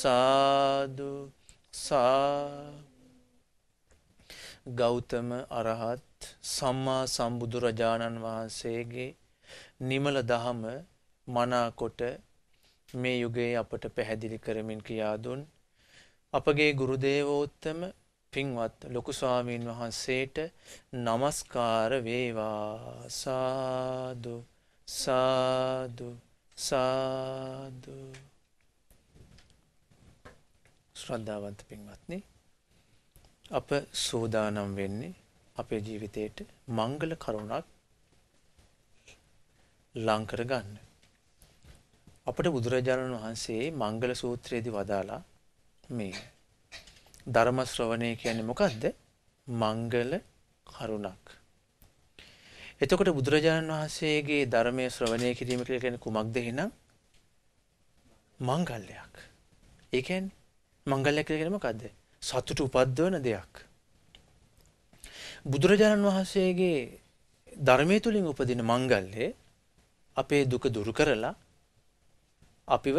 සාදු සා ගෞතම අරහත් සම්මා සම්බුදුරජාණන් වහන්සේගේ නිමල දහම මනාකොට මේ යුගයේ අපට පැහැදිලි කරමින් කියාදුන් අපගේ ගුරුදේවෝත්තම පින්වත් ලොකු ස්වාමීන් වහන්සේට নমස්කාර වේවා සාදු සාදු සාදු ශ්‍රද්ධාවන්ත පින්වත්නි අප සූදානම් වෙන්නේ අපේ ජීවිතයට මංගල කරුණක් ලංකර ගන්න. අපට බුදුරජාණන් වහන්සේ මංගල සූත්‍රයේදී වදාලා මේ ධර්ම ශ්‍රවණය කියන්නේ මොකද්ද? මංගල කරුණක්. එතකොට බුදුරජාණන් වහන්සේගේ ධර්මයේ ශ්‍රවණය කිරීම කියලා කියන්නේ කුමක්ද එහෙනම්? මංගල්‍යයක්. ඒ කියන්නේ මංගල්‍යයක් කියලා කියන්නේ මොකද්ද? සතුට උපද්දවන දෙයක්. බුදුරජාණන් වහන්සේගේ ධර්මයේ තුලින් උපදින මංගල්‍යය අපේ දුක දුරු කරලා අපිව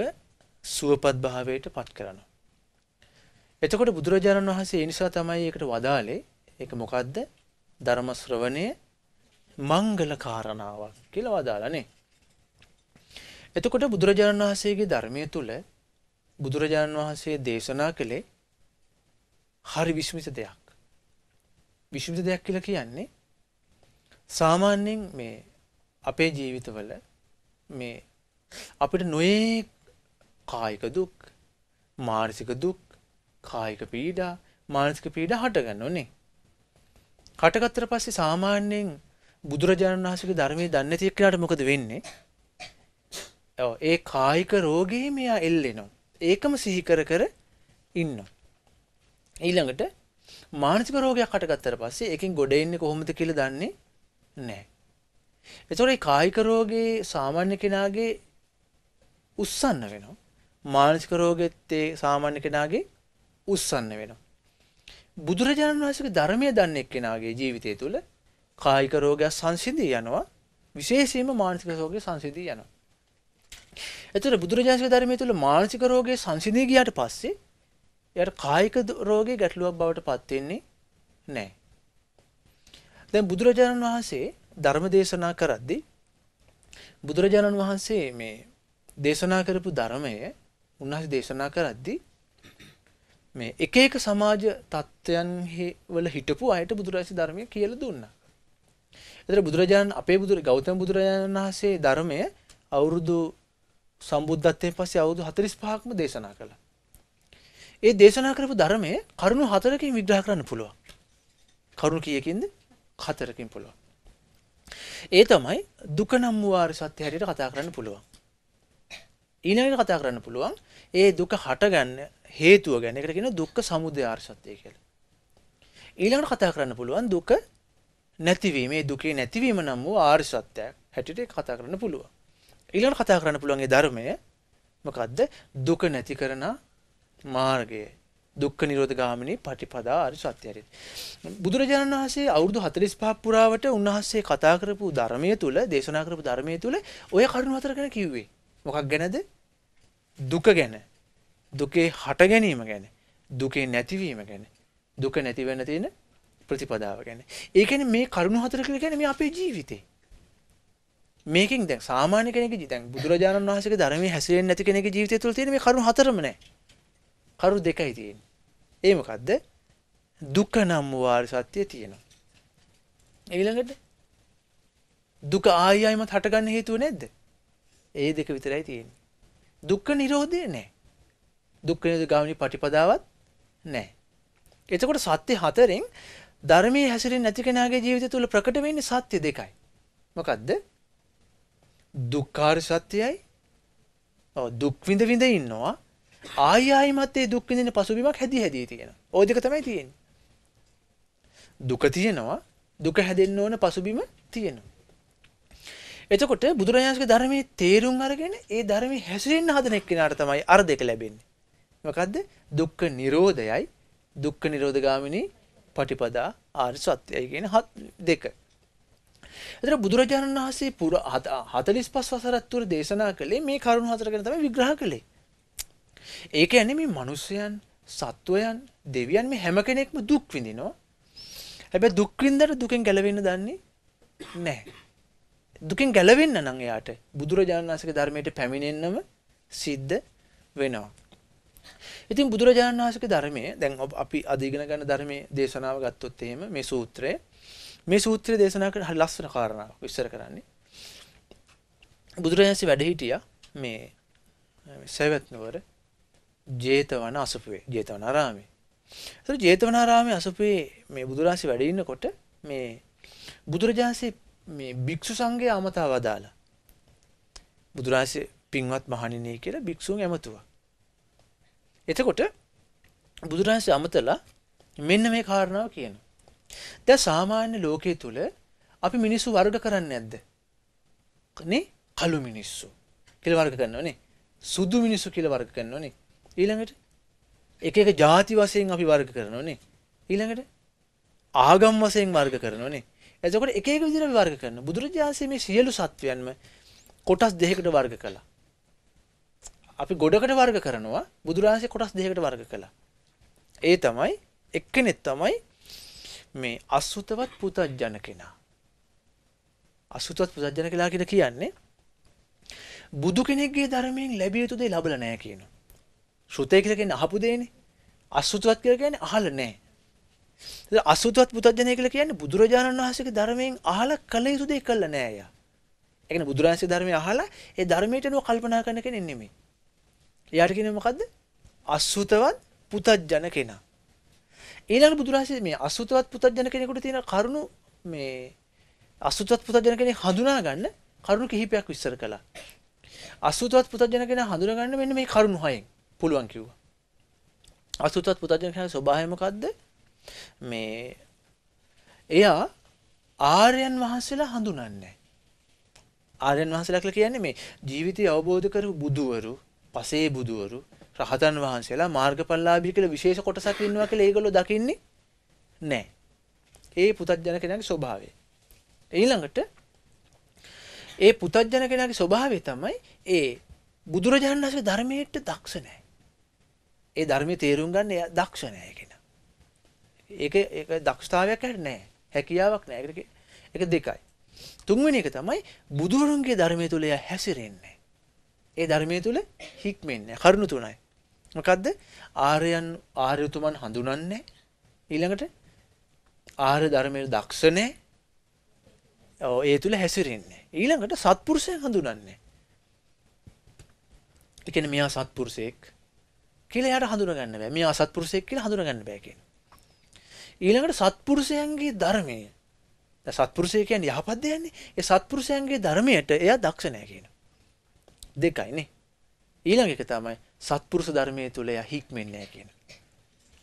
සුවපත් භාවයට පත් කරනවා. එතකොට බුදුරජාණන් වහන්සේ ඒ නිසා තමයි ඒකට වදාලේ ඒක මොකද්ද? ධර්ම ශ්‍රවණය මංගල කාරණාවක් කියලා වදාලානේ. එතකොට බුදුරජාණන් වහන්සේගේ ධර්මයේ තුල බුදුරජාණන් වහන්සේ දේශනා කළේ හරි විශ්මිත දෙයක්. විශ්මිත දෙයක් කියලා කියන්නේ සාමාන්‍යයෙන් මේ අපේ ජීවිතවල මේ අපිට නොයේ කායික දුක්, මානසික දුක්, කායික පීඩා, මානසික පීඩා හටගන්නෝනේ. හටගත්තට පස්සේ සාමාන්‍යයෙන් බුදුරජාණන් වහන්සේගේ ධර්මයේ දන්නේ නැති එක්කලාට මොකද වෙන්නේ? ඔව් ඒ කායික රෝගේ මෙයා එල්ලෙනවා. ඒකම සිහි කර කර ඉන්න. ඊළඟට මානසික රෝගයක් හටගත්තට පස්සේ ඒකෙන් ගොඩ එන්නේ කොහොමද කියලා දන්නේ නැහැ. එතකොට මේ කායික රෝගේ සාමාන්‍ය කෙනාගේ උස්සන්න වෙනවා. මානසික රෝගෙත් ඒ සාමාන්‍ය කෙනාගේ උස්සන්න වෙනවා. බුදුරජාණන් වහන්සේගේ ධර්මය දන්න එක්කෙනාගේ ජීවිතය තුළ කායික රෝගයක් සංසිඳී යනවා. විශේෂයෙන්ම මානසික රෝගය සංසිඳී යනවා. එතකොට බුදුරජාණන්සේ ධර්මයේ තුල මානසික රෝගේ සංසිඳී ගියාට පස්සේ එයාට කායික රෝගේ ගැටලුවක් බවට පත් වෙන්නේ නැහැ. දැන් බුදුරජාණන් වහන්සේ ධර්ම දේශනා කරද්දී බුදුරජාණන් වහන්සේ මේ දේශනා කරපු ධර්මය උන්වහන්සේ දේශනා කරද්දී මේ එක එක සමාජ තත්ත්වයන් වල හිටපු අයට බුදුරජාණන් ධර්මය කියලා දුන්නා. ඒතර බුදුරජාණන් අපේ බුදුර ගෞතම බුදුරජාණන් වහන්සේ ධර්මය අවුරුදු සම්බුද්ධත්වයෙන් පස්සේ අවුරුදු 45ක්ම දේශනා කළා. ඒ දේශනා කරපු ධර්මය කරුණු හතරකින් විග්‍රහ කරන්න පුළුවන්. කරුණු කීයකින්ද? හතරකින් පුළුවන්. ඒ තමයි දුක නම් වූ ආර්ය සත්‍ය හැටියට කතා කරන්න පුළුවන්. ඊළඟට කතා කරන්න පුළුවන් ඒ දුක හටගන්න හේතුව ගැන. ඒකට කියනවා දුක්ඛ සමුදය ආර්ය සත්‍ය කියලා. ඊළඟට කතා කරන්න පුළුවන් දුක නැතිවීම. මේ දුකේ නැතිවීම නම් වූ ආර්ය සත්‍යයක් හැටියට කතා කරන්න පුළුවන්. ඊළඟට කතා කරන්න පුළුවන් ඒ ධර්මය මොකද්ද දුක නැති කරන මාර්ගය දුක්ඛ නිරෝධ ගාමිනී පටිපදා අරි සත්‍ය හරි බුදුරජාණන් වහන්සේ අවුරුදු 45ක් පුරාවට උන්වහන්සේ කතා කරපු ධර්මයේ තුල දේශනා කරපු ධර්මයේ තුල ඔය කරුණු හතර ගැන කිව්වේ මොකක් ගැනද දුක ගැන දුකේ හට ගැනීම ගැන දුකේ නැතිවීම ගැන දුක නැති වෙන්න තියෙන ප්‍රතිපදාව ගැන ඒ කියන්නේ මේ කරුණු හතර කියලා කියන්නේ මේ අපේ ජීවිතේ මේකෙන් දැන් සාමාන්‍ය කෙනෙක් දැන් බුදුරජාණන් වහන්සේගේ ධර්මයේ හැසිරෙන්නේ නැති කෙනෙකුගේ ජීවිතය තුළ තියෙන මේ කරුණු හතරම නෑ. කරුණු දෙකයි තියෙන්නේ. ඒ මොකද්ද? දුක නම් වාරි සත්‍ය තියෙනවා. ඊළඟට දුක ආයි ආයිමත් හටගන්න හේතුව නැද්ද? ඒ දෙක විතරයි තියෙන්නේ. දුක්ඛ නිරෝධය නැහැ. දුක්ඛ නිරෝධ ගාමිනී පටිපදාවත් නැහැ. එතකොට සත්‍ය හතරෙන් ධර්මයේ හැසිරෙන්නේ නැති කෙනාගේ ජීවිතය තුළ ප්‍රකට වෙන්නේ සත්‍ය දෙකයි. මොකද්ද? දුක්ඛාර සත්‍යයයි දුක් විඳ විඳ ඉන්නවා ආයි ආයි මතේ දුක් විඳින පසුබිමක් හැදී හැදී තියෙන. ওই දෙක තමයි තියෙන්නේ. දුක තියෙනවා දුක හැදෙන්න ඕන පසුබිම තියෙනවා. එතකොට බුදුරජාණන්ගේ ධර්මයේ තේරුම් අරගෙන ඒ ධර්මයේ හැසිරෙන්න හදන එක්කෙනාට තමයි අර දෙක ලැබෙන්නේ. මොකද්ද? දුක්ඛ නිරෝධයයි දුක්ඛ නිරෝධගාමිනී පටිපදා ආර්ය සත්‍යයයි කියන දෙක. එතන බුදුරජාණන් වහන්සේ පුර 45 වසරක් තුර දේශනා කළේ මේ කරුණ හතර ගැන තමයි විග්‍රහ කළේ. ඒ කියන්නේ මේ මිනිසයන්, සත්වයන්, දෙවියන් මේ හැම කෙනෙක්ම දුක් විඳිනවා. හැබැයි දුක් විඳලා දුකෙන් ගැලවෙන්න දන්නේ නැහැ. දුකෙන් ගැලවෙන්න නම් එයාට බුදුරජාණන් වහන්සේගේ ධර්මයට පැමිණෙන්නම සිද්ධ වෙනවා. ඉතින් බුදුරජාණන් වහන්සේගේ ධර්මයේ දැන් අපි අද ඉගෙන ගන්න ධර්මයේ දේශනාව ගත්තොත් එහෙම මේ සූත්‍රය මේ සූත්‍රය දේශනා කරන හරි ලස්සන කාරණාවක් විස්තර කරන්නේ. බුදුරජාණන්සේ වැඩ හිටියා මේ සවැත් නුවර ජේතවන අසපුවේ ජේතවනාරාමේ. ඒතර ජේතවනාරාමේ අසපුවේ මේ බුදුරජාණන්සේ වැඩ ඉන්නකොට මේ බුදුරජාණන්සේ මේ භික්ෂු සංඝය අමතා වදාලා. බුදුරජාණන්සේ පින්වත් මහණෙනි කියලා භික්ෂුන් ඇමතුවා. එතකොට බුදුරජාණන්සේ අමතලා මෙන්න මේ කාරණාව කියනවා. දැන් සාමාන්‍ය ලෝකයේ තුල අපි මිනිස්සු වර්ග කරන්නේ නැද්ද? නේ? කළු මිනිස්සු කියලා වර්ග කරනවනේ. සුදු මිනිස්සු කියලා වර්ග කරනවනේ. ඊළඟට එක එක ಜಾති වශයෙන් අපි වර්ග කරනවනේ. ඊළඟට ආගම් වශයෙන් වර්ග කරනවනේ. එතකොට එක එක විදිහට වර්ග කරනවා. බුදුරජාණන්සේ මේ සියලු සත්වයන්ම කොටස් දෙකකට වර්ග කළා. අපි ගොඩකට වර්ග කරනවා බුදුරජාණන්සේ කොටස් දෙකකට වර්ග කළා. ඒ තමයි එක්කෙනෙක් තමයි මේ අසුතවත් පුතජන කෙනා. අසුතවත් පුතජන කෙනා කියලා කියන්නේ බුදු කෙනෙක්ගේ ධර්මයෙන් ලැබිය යුතු දේ ලැබලා නැහැ කියනවා. ශ්‍රුතය කියලා කියන්නේ අහපු දෙයනේ. අසුතවත් කියලා කියන්නේ අහලා නැහැ. අසුතවත් පුතජනය කියලා කියන්නේ බුදුරජාණන් වහන්සේගේ ධර්මයෙන් අහලා කළ යුතු දේ කළා නෑ එයා. ඒ කියන්නේ බුදුරජාණන්සේ ධර්මය අහලා ඒ ධර්මයට නෝ කල්පනා කරන කෙනෙක් නෙමෙයි. එයාට කියන්නේ මොකද්ද? අසුතවත් පුතජන කෙනා. ඊළඟ බුදුරජාණන් මේ අසුතවත් පුතත්ජන කෙනෙකුට තියෙන කරුණු මේ අසුතවත් පුතත්ජන කෙනෙක් හඳුනා ගන්න කරුණු කිහිපයක් විස්තර කළා. අසුතවත් පුතත්ජන කෙනා හඳුනා ගන්න මෙන්න මේ කරුණු හයෙන් පුළුවන් කිව්වා. අසුතවත් පුතත්ජන කෙනා ස්වභාවය මොකද්ද? මේ එයා ආර්යයන් වහන්සේලා හඳුනන්නේ ආර්යයන් වහන්සේලා කියලා කියන්නේ මේ ජීවිතය අවබෝධ කරපු බුදුවරු, පසේ බුදුවරු, රහතන් වහන්සේලා මාර්ගඵලලාභී කියලා විශේෂ කොටසක් ඉන්නවා කියලා ඒගොල්ලෝ දකින්නේ නැහැ. ඒ පුතත්ජන කෙනාගේ ස්වභාවය. ඊළඟට ඒ පුතත්ජන කෙනාගේ ස්වභාවය තමයි ඒ බුදුරජාණන් වහන්සේ ධර්මයට දක්ෂ නැහැ. ඒ ධර්මයේ තේරුම් ගන්න එයා දක්ෂ නැහැ කෙනා. ඒක ඒක දක්ෂතාවයක් නැහැ. හැකියාවක් නැහැ. ඒක දෙකයි. තුන්වෙනි එක තමයි බුදුරන්ගේ ධර්මය තුල එයා හැසිරෙන්නේ. ඒ ධර්මය තුල හික්මෙන්නේ. කරුණු තුනයි. මොකද්ද ආර්යයන් ආර්යතුමන් හඳුනන්නේ ඊළඟට ආර්ය ධර්මයේ දක්ෂ නැහැ ඒ තුල හැසිරෙන්නේ ඊළඟට සත්පුරුෂයන් හඳුනන්නේ ඒ කියන්නේ මෙයා සත්පුරුෂයෙක් කියලා එයාට හඳුනගන්න බෑ. මෙයා සත්පුරුෂයෙක් කියලා හඳුනගන්න බෑ කියන. ඊළඟට සත්පුරුෂයන්ගේ ධර්මය. දැන් සත්පුරුෂය කියන්නේ යහපත් දෙයක්නේ. ඒ සත්පුරුෂයන්ගේ ධර්මයට එයා දක්ෂ නැහැ කියන. දෙකයිනේ. ඊළඟ එක තමයි සත්පුරුෂ ධර්මයේ තුල එයා හික්මෙන්නේ නැහැ කියන.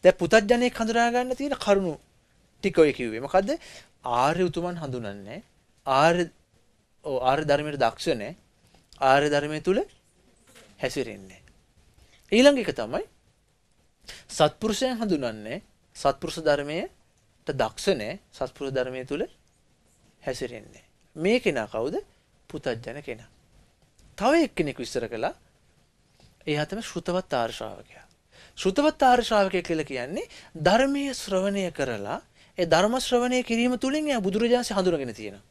දැන් පුතත්ජනෙක් හඳුනා ගන්න තියෙන කරුණු ටික ඔය කිව්වේ. මොකද්ද? ආර්ය උතුමන් හඳුනන්නේ ආර්ය ඔව් ආර්ය ධර්මයට දක්ෂ නැහැ. ආර්ය ධර්මයේ තුල හැසිරෙන්නේ. ඊළඟ එක තමයි සත්පුරුෂයන් හඳුනන්නේ සත්පුරුෂ ධර්මයට දක්ෂ නැහැ. සත්පුරුෂ ධර්මයේ තුල හැසිරෙන්නේ. මේ කෙනා කවුද? පුතත්ජන කෙනා. තව එක්කෙනෙක් විස්තර කළා එයා තමයි ශ්‍රුතවත් ආර්ය ශ්‍රාවකයා. ශ්‍රුතවත් ආර්ය ශ්‍රාවකය කියලා කියන්නේ ධර්මයේ ශ්‍රවණය කරලා ඒ ධර්ම ශ්‍රවණය කිරීම තුලින් එයා බුදුරජාන්සේ හඳුනගෙන තියෙනවා.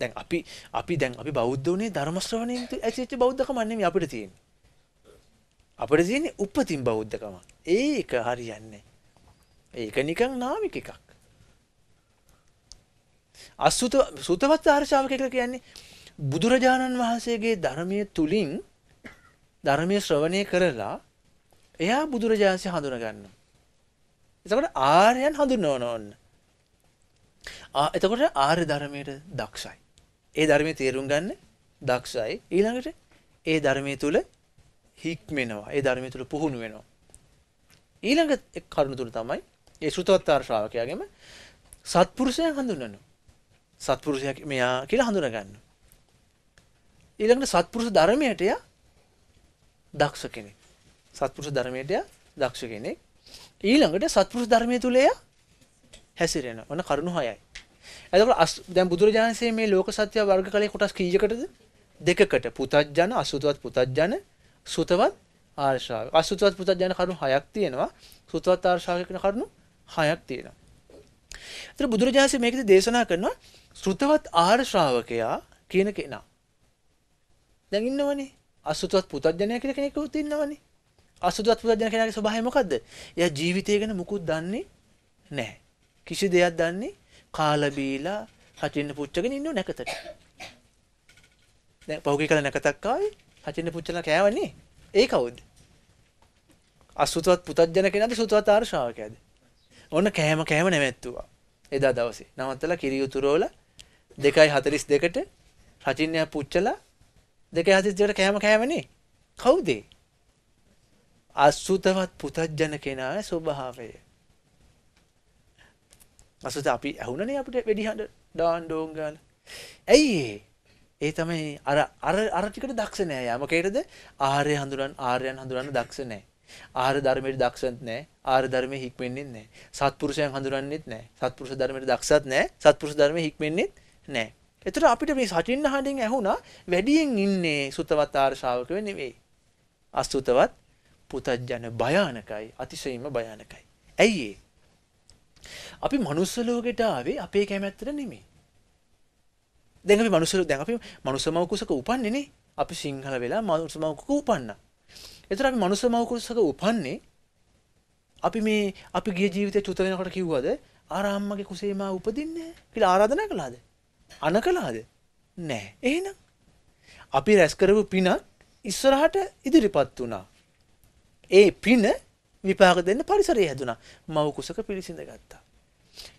දැන් අපි අපි දැන් අපි බෞද්ධ උනේ ධර්ම ශ්‍රවණයෙන් ඇතිවෙච්ච බෞද්ධකම නෙමෙයි අපිට තියෙන්නේ. අපිට තියෙන්නේ උපතින් බෞද්ධකම. ඒක හරියන්නේ. ඒක නිකන් නාමික එකක්. අසුත සුතවත් ආර්ශාවක කියලා කියන්නේ බුදුරජාණන් වහන්සේගේ ධර්මයේ තුලින් ධර්මයේ ශ්‍රවණය කරලා එයා බුදුරජාන්සේ හඳුනා ගන්නවා. එතකොට ආර්යයන් හඳුනවන ඕන්න. එතකොට ආර්ය ධර්මයට දක්ෂයි. ඒ ධර්මයේ තේරුම් ගන්න දක්ෂයි. ඊළඟට ඒ ධර්මයේ තුල හික්මෙනවා. ඒ ධර්මයේ තුල පුහුණු වෙනවා. ඊළඟ කරුණ තුල තමයි ඒ ශ්‍රුතවත්තාර ශ්‍රාවකයාගෙම සත්පුරුෂයන් හඳුනනවා. සත්පුරුෂයා මෙයා කියලා හඳුනා ගන්නවා. ඊළඟට සත්පුරුෂ ධර්මයට එයා දක්ෂ කෙනෙක්. සත්පුරුෂ ධර්මයට දක්ෂ කෙනෙක්. ඊළඟට සත්පුරුෂ ධර්මය තුල එයා හැසිරෙනවා. ඔන්න කරුණු හයයි. එතකොට දැන් බුදුරජාණන්සේ මේ ලෝක සත්‍ය වර්ග කලේ කොටස් කීයකටද? දෙකකට. පුතත්ජන, අසුතවත් පුතත්ජන, සුතවත් ආර්ශාව. අසුතවත් පුතත්ජන කරුණු හයක් තියෙනවා. සුතවත් ආර්ශාව කියන කරුණු හයක් තියෙනවා. එතකොට බුදුරජාණන්සේ මේකද දේශනා කරනවා ශ්‍රුතවත් ආර්ශාවකයා කියන කෙනා. දැන් ඉන්නවනේ. අසුතවත් පුතඥය කියලා කෙනෙකුත් ඉන්නවනේ. අසුතවත් පුතඥය කෙනාගේ ස්වභාවය මොකද්ද? එයා ජීවිතය ගැන මුකුත් දන්නේ නැහැ. කිසි දෙයක් දන්නේ කාලා බීලා හචින්න පුච්චගෙන ඉන්නව නැකතට. දැන් පහුගිය කල නැකතක් ආවේ හචින්න පුච්චලා කෑවනේ. ඒ කවුද? අසුතවත් පුතඥය කෙනාද සුතවත් ආර ශ්‍රාවකයාද? ඔන්න කෑම කෑම නැමැත්තුවා. එදා දවසේ. නවත්තලා කිරි උතුරවල 2:42ට රචින්ය පුච්චලා දෙක හදිස් දෙකට කෑම කෑමනේ. කවුද? අසුතවත් පුතජන කෙනා ස්වභාවය. අසුත අපි ඇහුණනේ අපිට වෙඩි හඬ ඩාන් ඩෝන් ගාලා. ඇයි ඒ තමයි අර අර අර ටිකට දක්ෂ නෑ යා. මොකේද? ආර්ය හඳුනන ආර්යයන් හඳුනන දක්ෂ නෑ. ආර්ය ධර්මයට දක්ෂත් නෑ. ආර්ය ධර්මයේ හික්මෙන්නේ නෑ. සත්පුරුෂයන් හඳුනන්නෙත් නෑ. සත්පුරුෂ ධර්මයට දක්ෂත් නෑ. සත්පුරුෂ ධර්මයේ හික්මෙන්නේ නෑ. එතකොට අපිට මේ සචින්නහණෙන් ඇහුණා වැඩියෙන් ඉන්නේ සුතවතාර ශ්‍රාවකයෝ නෙවෙයි. අසුතවත් පුතජන භයානකයි අතිශයින්ම භයානකයි. ඇයි ඒ? අපි මනුස්ස ලෝකෙට ආවේ අපේ කැමැත්තට නෙමෙයි. දැන් අපි මනුස්ස දැන් අපි මනුස්ස මව කුසක උපන්නේ නේ. අපි සිංහල වෙලා මනුස්ස මව කුසක උපන්නා. ඒතර අපි මනුස්ස මව කුසක උපන්නේ අපි මේ අපි ගිය ජීවිතේ චුත වෙනකොට කිව්වද ආරාම්මගේ කුසේමා උපදින්නේ කියලා ආරාධනා කළාද? අන කළාද? නෑ. එහෙනම් අපි රැස් කරපු පිනක් ඉස්සරහට ඉදිරිපත් වුණා. ඒ පින විපාක දෙන්න පරිසරය හැදුනා. මව කුසක පිළිසිඳ ගත්තා.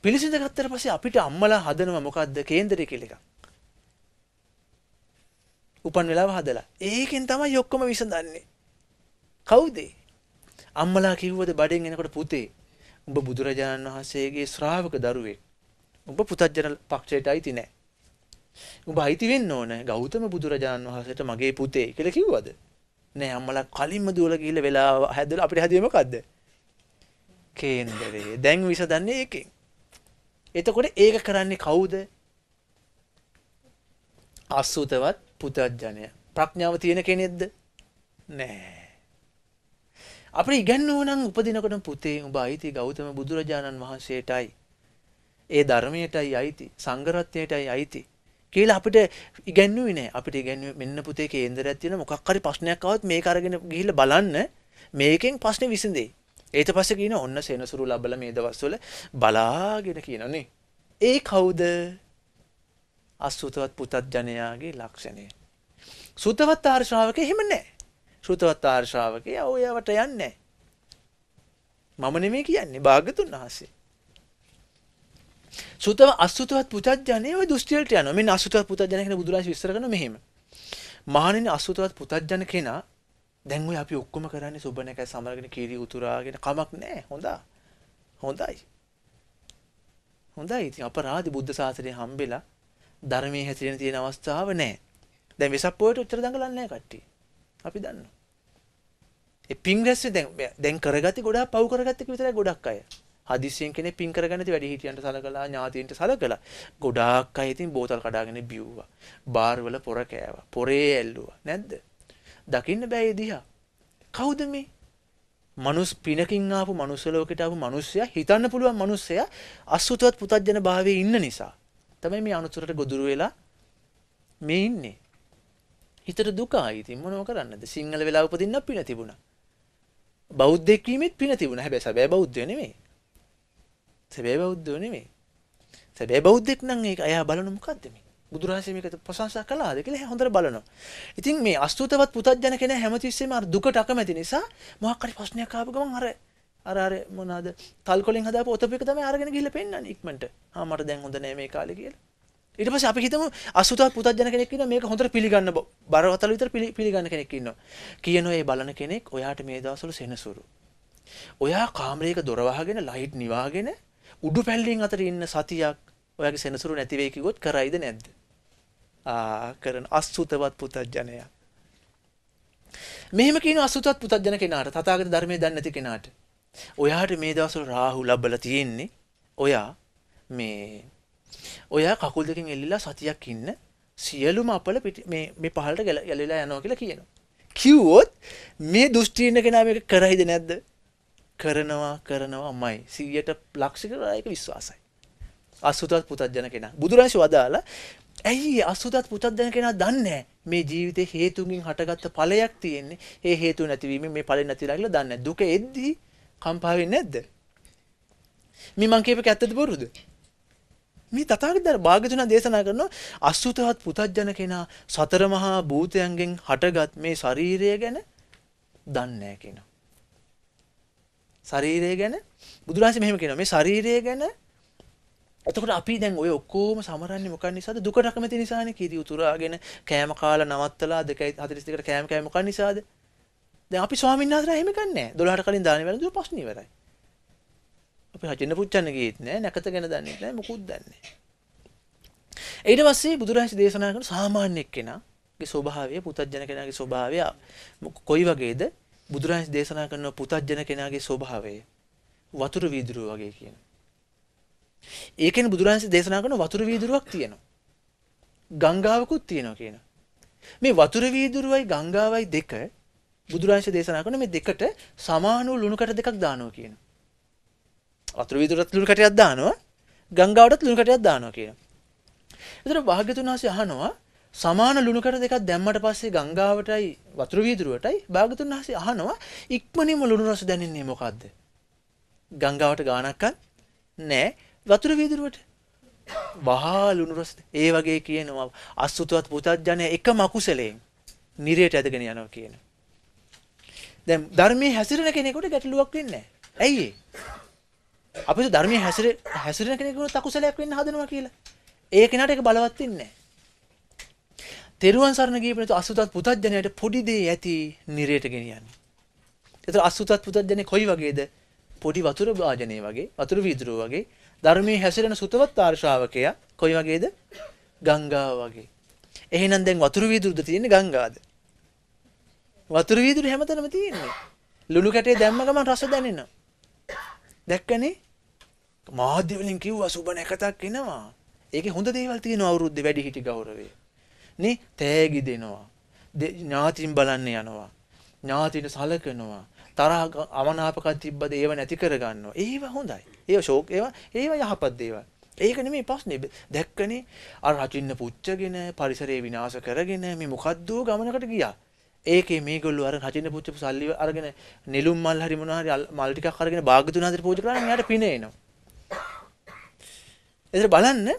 පිළිසිඳ ගත්තට පස්සේ අපිට අම්මලා හදනවා මොකද්ද කේන්දරය කියලා එකක්. උපන් වෙලාව හදලා. ඒකෙන් තමයි ඔක්කොම විසඳන්නේ. කවුද? අම්මලා කිව්වද බඩෙන් එනකොට පුතේ උඹ බුදුරජාණන් වහන්සේගේ ශ්‍රාවක දරුවෙක්. උඹ පුතත්ජන පක්ෂයට අයිති නෑ. උඹ අයිති වෙන්න ඕන ගෞතම බුදුරජාණන් වහන්සේට මගේ පුතේ කියලා කිව්වද? නෑ අම්මලා කලින්ම දුවලා ගිහිල්ලා වෙලාව හැදලා අපිට හැදුවේ මොකද්ද? කේන්දරේ. දැන් විසඳන්නේ ඒකෙන්. එතකොට ඒක කරන්නේ කවුද? අසුතවත් පුතඥය. ප්‍රඥාව තියෙන කෙනෙක්ද? නෑ. අපිට ඉගැන්වුව නම් උපදිනකොට පුතේ උඹ අයිති ගෞතම බුදුරජාණන් වහන්සේටයි. ඒ ධර්මයටයි අයිති, සංඝරත්නයටයි අයිති. කියලා අපිට ඉගැන්වුවේ නෑ අපිට ඉගැන්වුවේ මෙන්න පුතේ කේන්දරයක් තියෙන මොකක් හරි ප්‍රශ්නයක් ආවොත් මේක අරගෙන ගිහිල්ලා බලන්න මේකෙන් ප්‍රශ්නේ විසඳෙයි ඊට පස්සේ කියන ඔන්න සෙනසුරු ලබලා මේ දවස්වල බලාගෙන කියනනේ ඒ කවුද අසුතවත් පුතත් ජනයාගේ ලක්ෂණය සුතවත් ආර්ශාවක එහෙම නෑ සුතවත් ආර්ශාවකය ඔයාවට යන්නේ මම නෙමේ කියන්නේ භාගතුන් වහන්සේ සුතව අසුතවත් පුතඥය ඔය දෘෂ්ටිවලට යනවා. මෙන්න අසුතවත් පුතඥය කියන බුදුරජාණන් විශ්සර කරනවා මෙහෙම. මහණෙනි අසුතවත් පුතඥ කෙනා දැන් ඔය අපි ඔක්කොම කරන්නේ සුබ නැකයි සමරගෙන කීරි උතුරාගෙන කමක් නැහැ. හොඳා. හොඳයි. හොඳයි. ඉතින් අපරාධි බුද්ධ ශාසනය හම්බෙලා ධර්මයේ හැසිරෙන තියෙන අවස්ථාව නැහැ. දැන් වෙසක් පොයට උත්තර දඟලන්නේ නැහැ කට්ටිය. අපි දන්නවා. ඒ පිං රැස්සේ දැන් දැන් කරගත්තේ ගොඩාක් පව් කරගත්තේ විතරයි ගොඩක් අය. හදිසියෙන් කෙනෙක් පින් කරගන්න ඉතින් වැඩි හිටියන්ට සලකලා ඥාතීන්ට සලකලා ගොඩාක් අය ඉතින් බෝතල් කඩාගෙන බිව්වා බාර් වල පොර කෑවා පොරේ ඇල්ලුවා නැද්ද දකින්න බෑ ඒ දිහා කවුද මේ මනුස් පිනකින් ආපු මනුස්ස ලෝකෙට ආපු මිනිස්සයා හිතන්න පුළුවන් මිනිස්සයා අසුතවත් පුතජන භාවයේ ඉන්න නිසා තමයි මේ අනුතරට ගොදුරු වෙලා මේ ඉන්නේ හිතට දුක ආයි ඉතින් මොනව කරන්නද සිංහල වෙලා උපදින්න පින තිබුණා බෞද්ධෙක් වීමෙත් පින තිබුණා හැබැයි සැබෑ බෞද්ධය නෙමෙයි සැබෑ බෞද්ධයෝ නෙමෙයි. සැබෑ බෞද්ධෙක් නම් ඒක එයා බලන මොකද්ද මේ? බුදුරජාණන් මේක ප්‍රශංසා කළාද කියලා හොඳට බලනවා. ඉතින් මේ අස්තුතවත් පුතත්ජන කෙනා හැමතිස්සෙම අර දුකට අකමැති නිසා මොකක් හරි ප්‍රශ්නයක් ආපු ගමන් අර අර අර මොනවාද තල්කොලෙන් හදාපු ඔතප එක තමයි අරගෙන ගිහිල්ලා පෙන්නන්නේ ඉක්මනට. ආ මට දැන් හොඳ නෑ මේ කාලේ කියලා. ඊට පස්සේ අපි හිතමු අසුතවත් පුතත්ජන කෙනෙක් ඉන්නවා මේක හොඳට පිළිගන්න බරවතල විතර පිළිගන්න කෙනෙක් ඉන්නවා. කියනවා ඒ බලන කෙනෙක් ඔයාට මේ දවස්වල සෙනසුරු. ඔයා කාමරයක දොර වහගෙන ලයිට් නිවාගෙන උඩු පැල්ලෙන් අතර ඉන්න සතියක් ඔයාගේ සෙනසුරු නැති වෙයි කිව්වොත් කරයිද නැද්ද? ආ කරන අසුතවත් පුතඥයා. මෙහෙම කියන අසුතවත් පුතඥ කෙනාට තථාගත ධර්මයේ දන්නේ නැති කෙනාට ඔයාට මේ දවස්වල රාහු ලැබලා තියෙන්නේ ඔයා මේ ඔයා කකුල් දෙකෙන් එල්ලිලා සතියක් ඉන්න සියලුම අපල මේ මේ පහළට ගැලවිලා යනවා කියලා කියනවා. කිව්වොත් මේ දුෂ්ටි ඉන්න කෙනා මේක කරයිද නැද්ද? කරනවා කරනවාමයි 100ට ලක්ෂිකරායක විශ්වාසයි. අසුතත් පුතත්ජන කෙනා. බුදුරජාණන් වදාලා ඇයි අසුතත් පුතත්ජන කෙනා දන්නේ මේ ජීවිතේ හේතුන්ගෙන් හටගත්ත ඵලයක් තියෙන්නේ. ඒ හේතු නැතිවීමෙන් මේ ඵලෙ නැතිලා කියලා දන්නේ නැහැ. දුක එද්දී කම්පා වෙන්නේ නැද්ද? මේ මං කියපේක ඇත්තද බොරුද? මේ තථාගතයන් භාග්‍යතුන් දේශනා කරනවා අසුතවත් පුතත්ජන කෙනා සතර මහා භූතයන්ගෙන් හටගත් මේ ශරීරය ගැන දන්නේ නැහැ කියනවා. ශරීරය ගැන බුදුරජාණන් මෙහෙම කියනවා මේ ශරීරය ගැන එතකොට අපි දැන් ඔය ඔක්කොම සමරන්නේ මොකක් නිසාද දුකට අකමැති නිසානේ කීරි උතුරාගෙන කෑම කාලා නවත්තලා 2:42කට කෑම කෑම මොකක් නිසාද දැන් අපි ස්වාමීන් වහන්සේලා එහෙම කරන්නේ නැහැ 12ට කලින් දාන වැළඳුව ප්‍රශ්න ඉවරයි අපි හජෙන්න පුච්චන්න ගියෙත් නැහැ නැකත ගැන දන්නේ නැහැ මොකුත් දන්නේ නැහැ ඊට පස්සේ බුදුරජාණන් දේශනා කරන සාමාන්‍ය එක්කෙනාගේ ස්වභාවය පුතත්ජන කෙනාගේ ස්වභාවය කොයි වගේද බුදුරජාණන් දේශනා කරන පුතත්ජන කෙනාගේ ස්වභාවය වතුරු වීදුරුව වගේ කියන. ඒකෙන් බුදුරජාණන් දේශනා කරන වතුරු වීදුරුවක් තියෙනවා. ගංගාවකුත් තියෙනවා කියන. මේ වතුරු වීදුරුවයි ගංගාවයි දෙක බුදුරජාණන් දේශනා කරන මේ දෙකට සමාන වූ ලුණු කට දෙකක් දානවා කියන. වතුරු වීදුරුවත් ලුණු කටයක් දානවා ගංගාවටත් ලුණු කටයක් දානවා කියන. ඒතර භාග්‍යතුන් වහන්සේ අහනවා සමාන ලුණුකර දෙකක් දැම්මට පස්සේ ගංගාවටයි වතුර වීදුරුවටයි භාගතුන් වහන්සේ අහනවා ඉක්මනින්ම ලුණු රස දැනෙන්නේ මොකද්ද? ගංගාවට ගානක්වත් නෑ වතුර වීදුරුවට වහා ලුණු රස ඒ වගේ කියනවා අසුතුවත් පුතත්ජනය එකම අකුසලයෙන් නිරයට ඇදගෙන යනවා කියන. දැන් ධර්මයේ හැසිරෙන කෙනෙකුට ගැටලුවක් වෙන්නේ නැහැ. ඇයි ඒ? අපිට ධර්මයේ හැසිරෙන හැසිරෙන කෙනෙකුට අකුසලයක් වෙන්න හදනවා කියලා. ඒ කෙනාට ඒක බලවත් වෙන්නේ නැහැ. තෙරුවන් සරණ ගියපු නැතු අසුතත් පුතඥයට පොඩි දේ ඇති නිරයට ගෙනියන්නේ. ඒතර අසුතත් පුතඥය කොයි වගේද? පොඩි වතුර භාජනය වගේ, වතුර වීදුරුව වගේ, ධර්මයේ හැසිරෙන සුතවත් ආර්ශාවකයා කොයි වගේද? ගංගාව වගේ. එහෙනම් දැන් වතුර වීදුරුද තියෙන්නේ ගංගාද? වතුර වීදුරු හැමතැනම තියෙන්නේ. ලුණු කැටේ දැම්ම ගමන් රස දැනෙනවා. දැක්කනේ? මාධ්‍ය වලින් කිව්වා සුබ නැකතක් එනවා. ඒකේ හොඳ දේවල් තියෙනවා අවුරුද්දේ වැඩි හිටි ගෞරවය. නේ තෑගි දෙනවා. ඥාතින් බලන්න යනවා. ඥාතින සලකනවා. තරහ අමනාපකම් තිබ්බද ඒව නැති කරගන්නවා. ඒව හොඳයි. ඒව ෂෝක් ඒව ඒව යහපත් දේවල්. ඒක නෙමෙයි ප්‍රශ්නේ. දැක්කනේ අර රචින්න පුච්චගෙන පරිසරය විනාශ කරගෙන මේ මොකද්ද ගමනකට ගියා. ඒකේ මේගොල්ලෝ අර රචින්න පුච්චපු සල්ලි අරගෙන නෙළුම් මල් හරි මොනවා හරි මල් ටිකක් අරගෙන භාග්‍යතුන් හතර පූජා කරන්නේ යාට පින එනවා. ඒතර බලන්න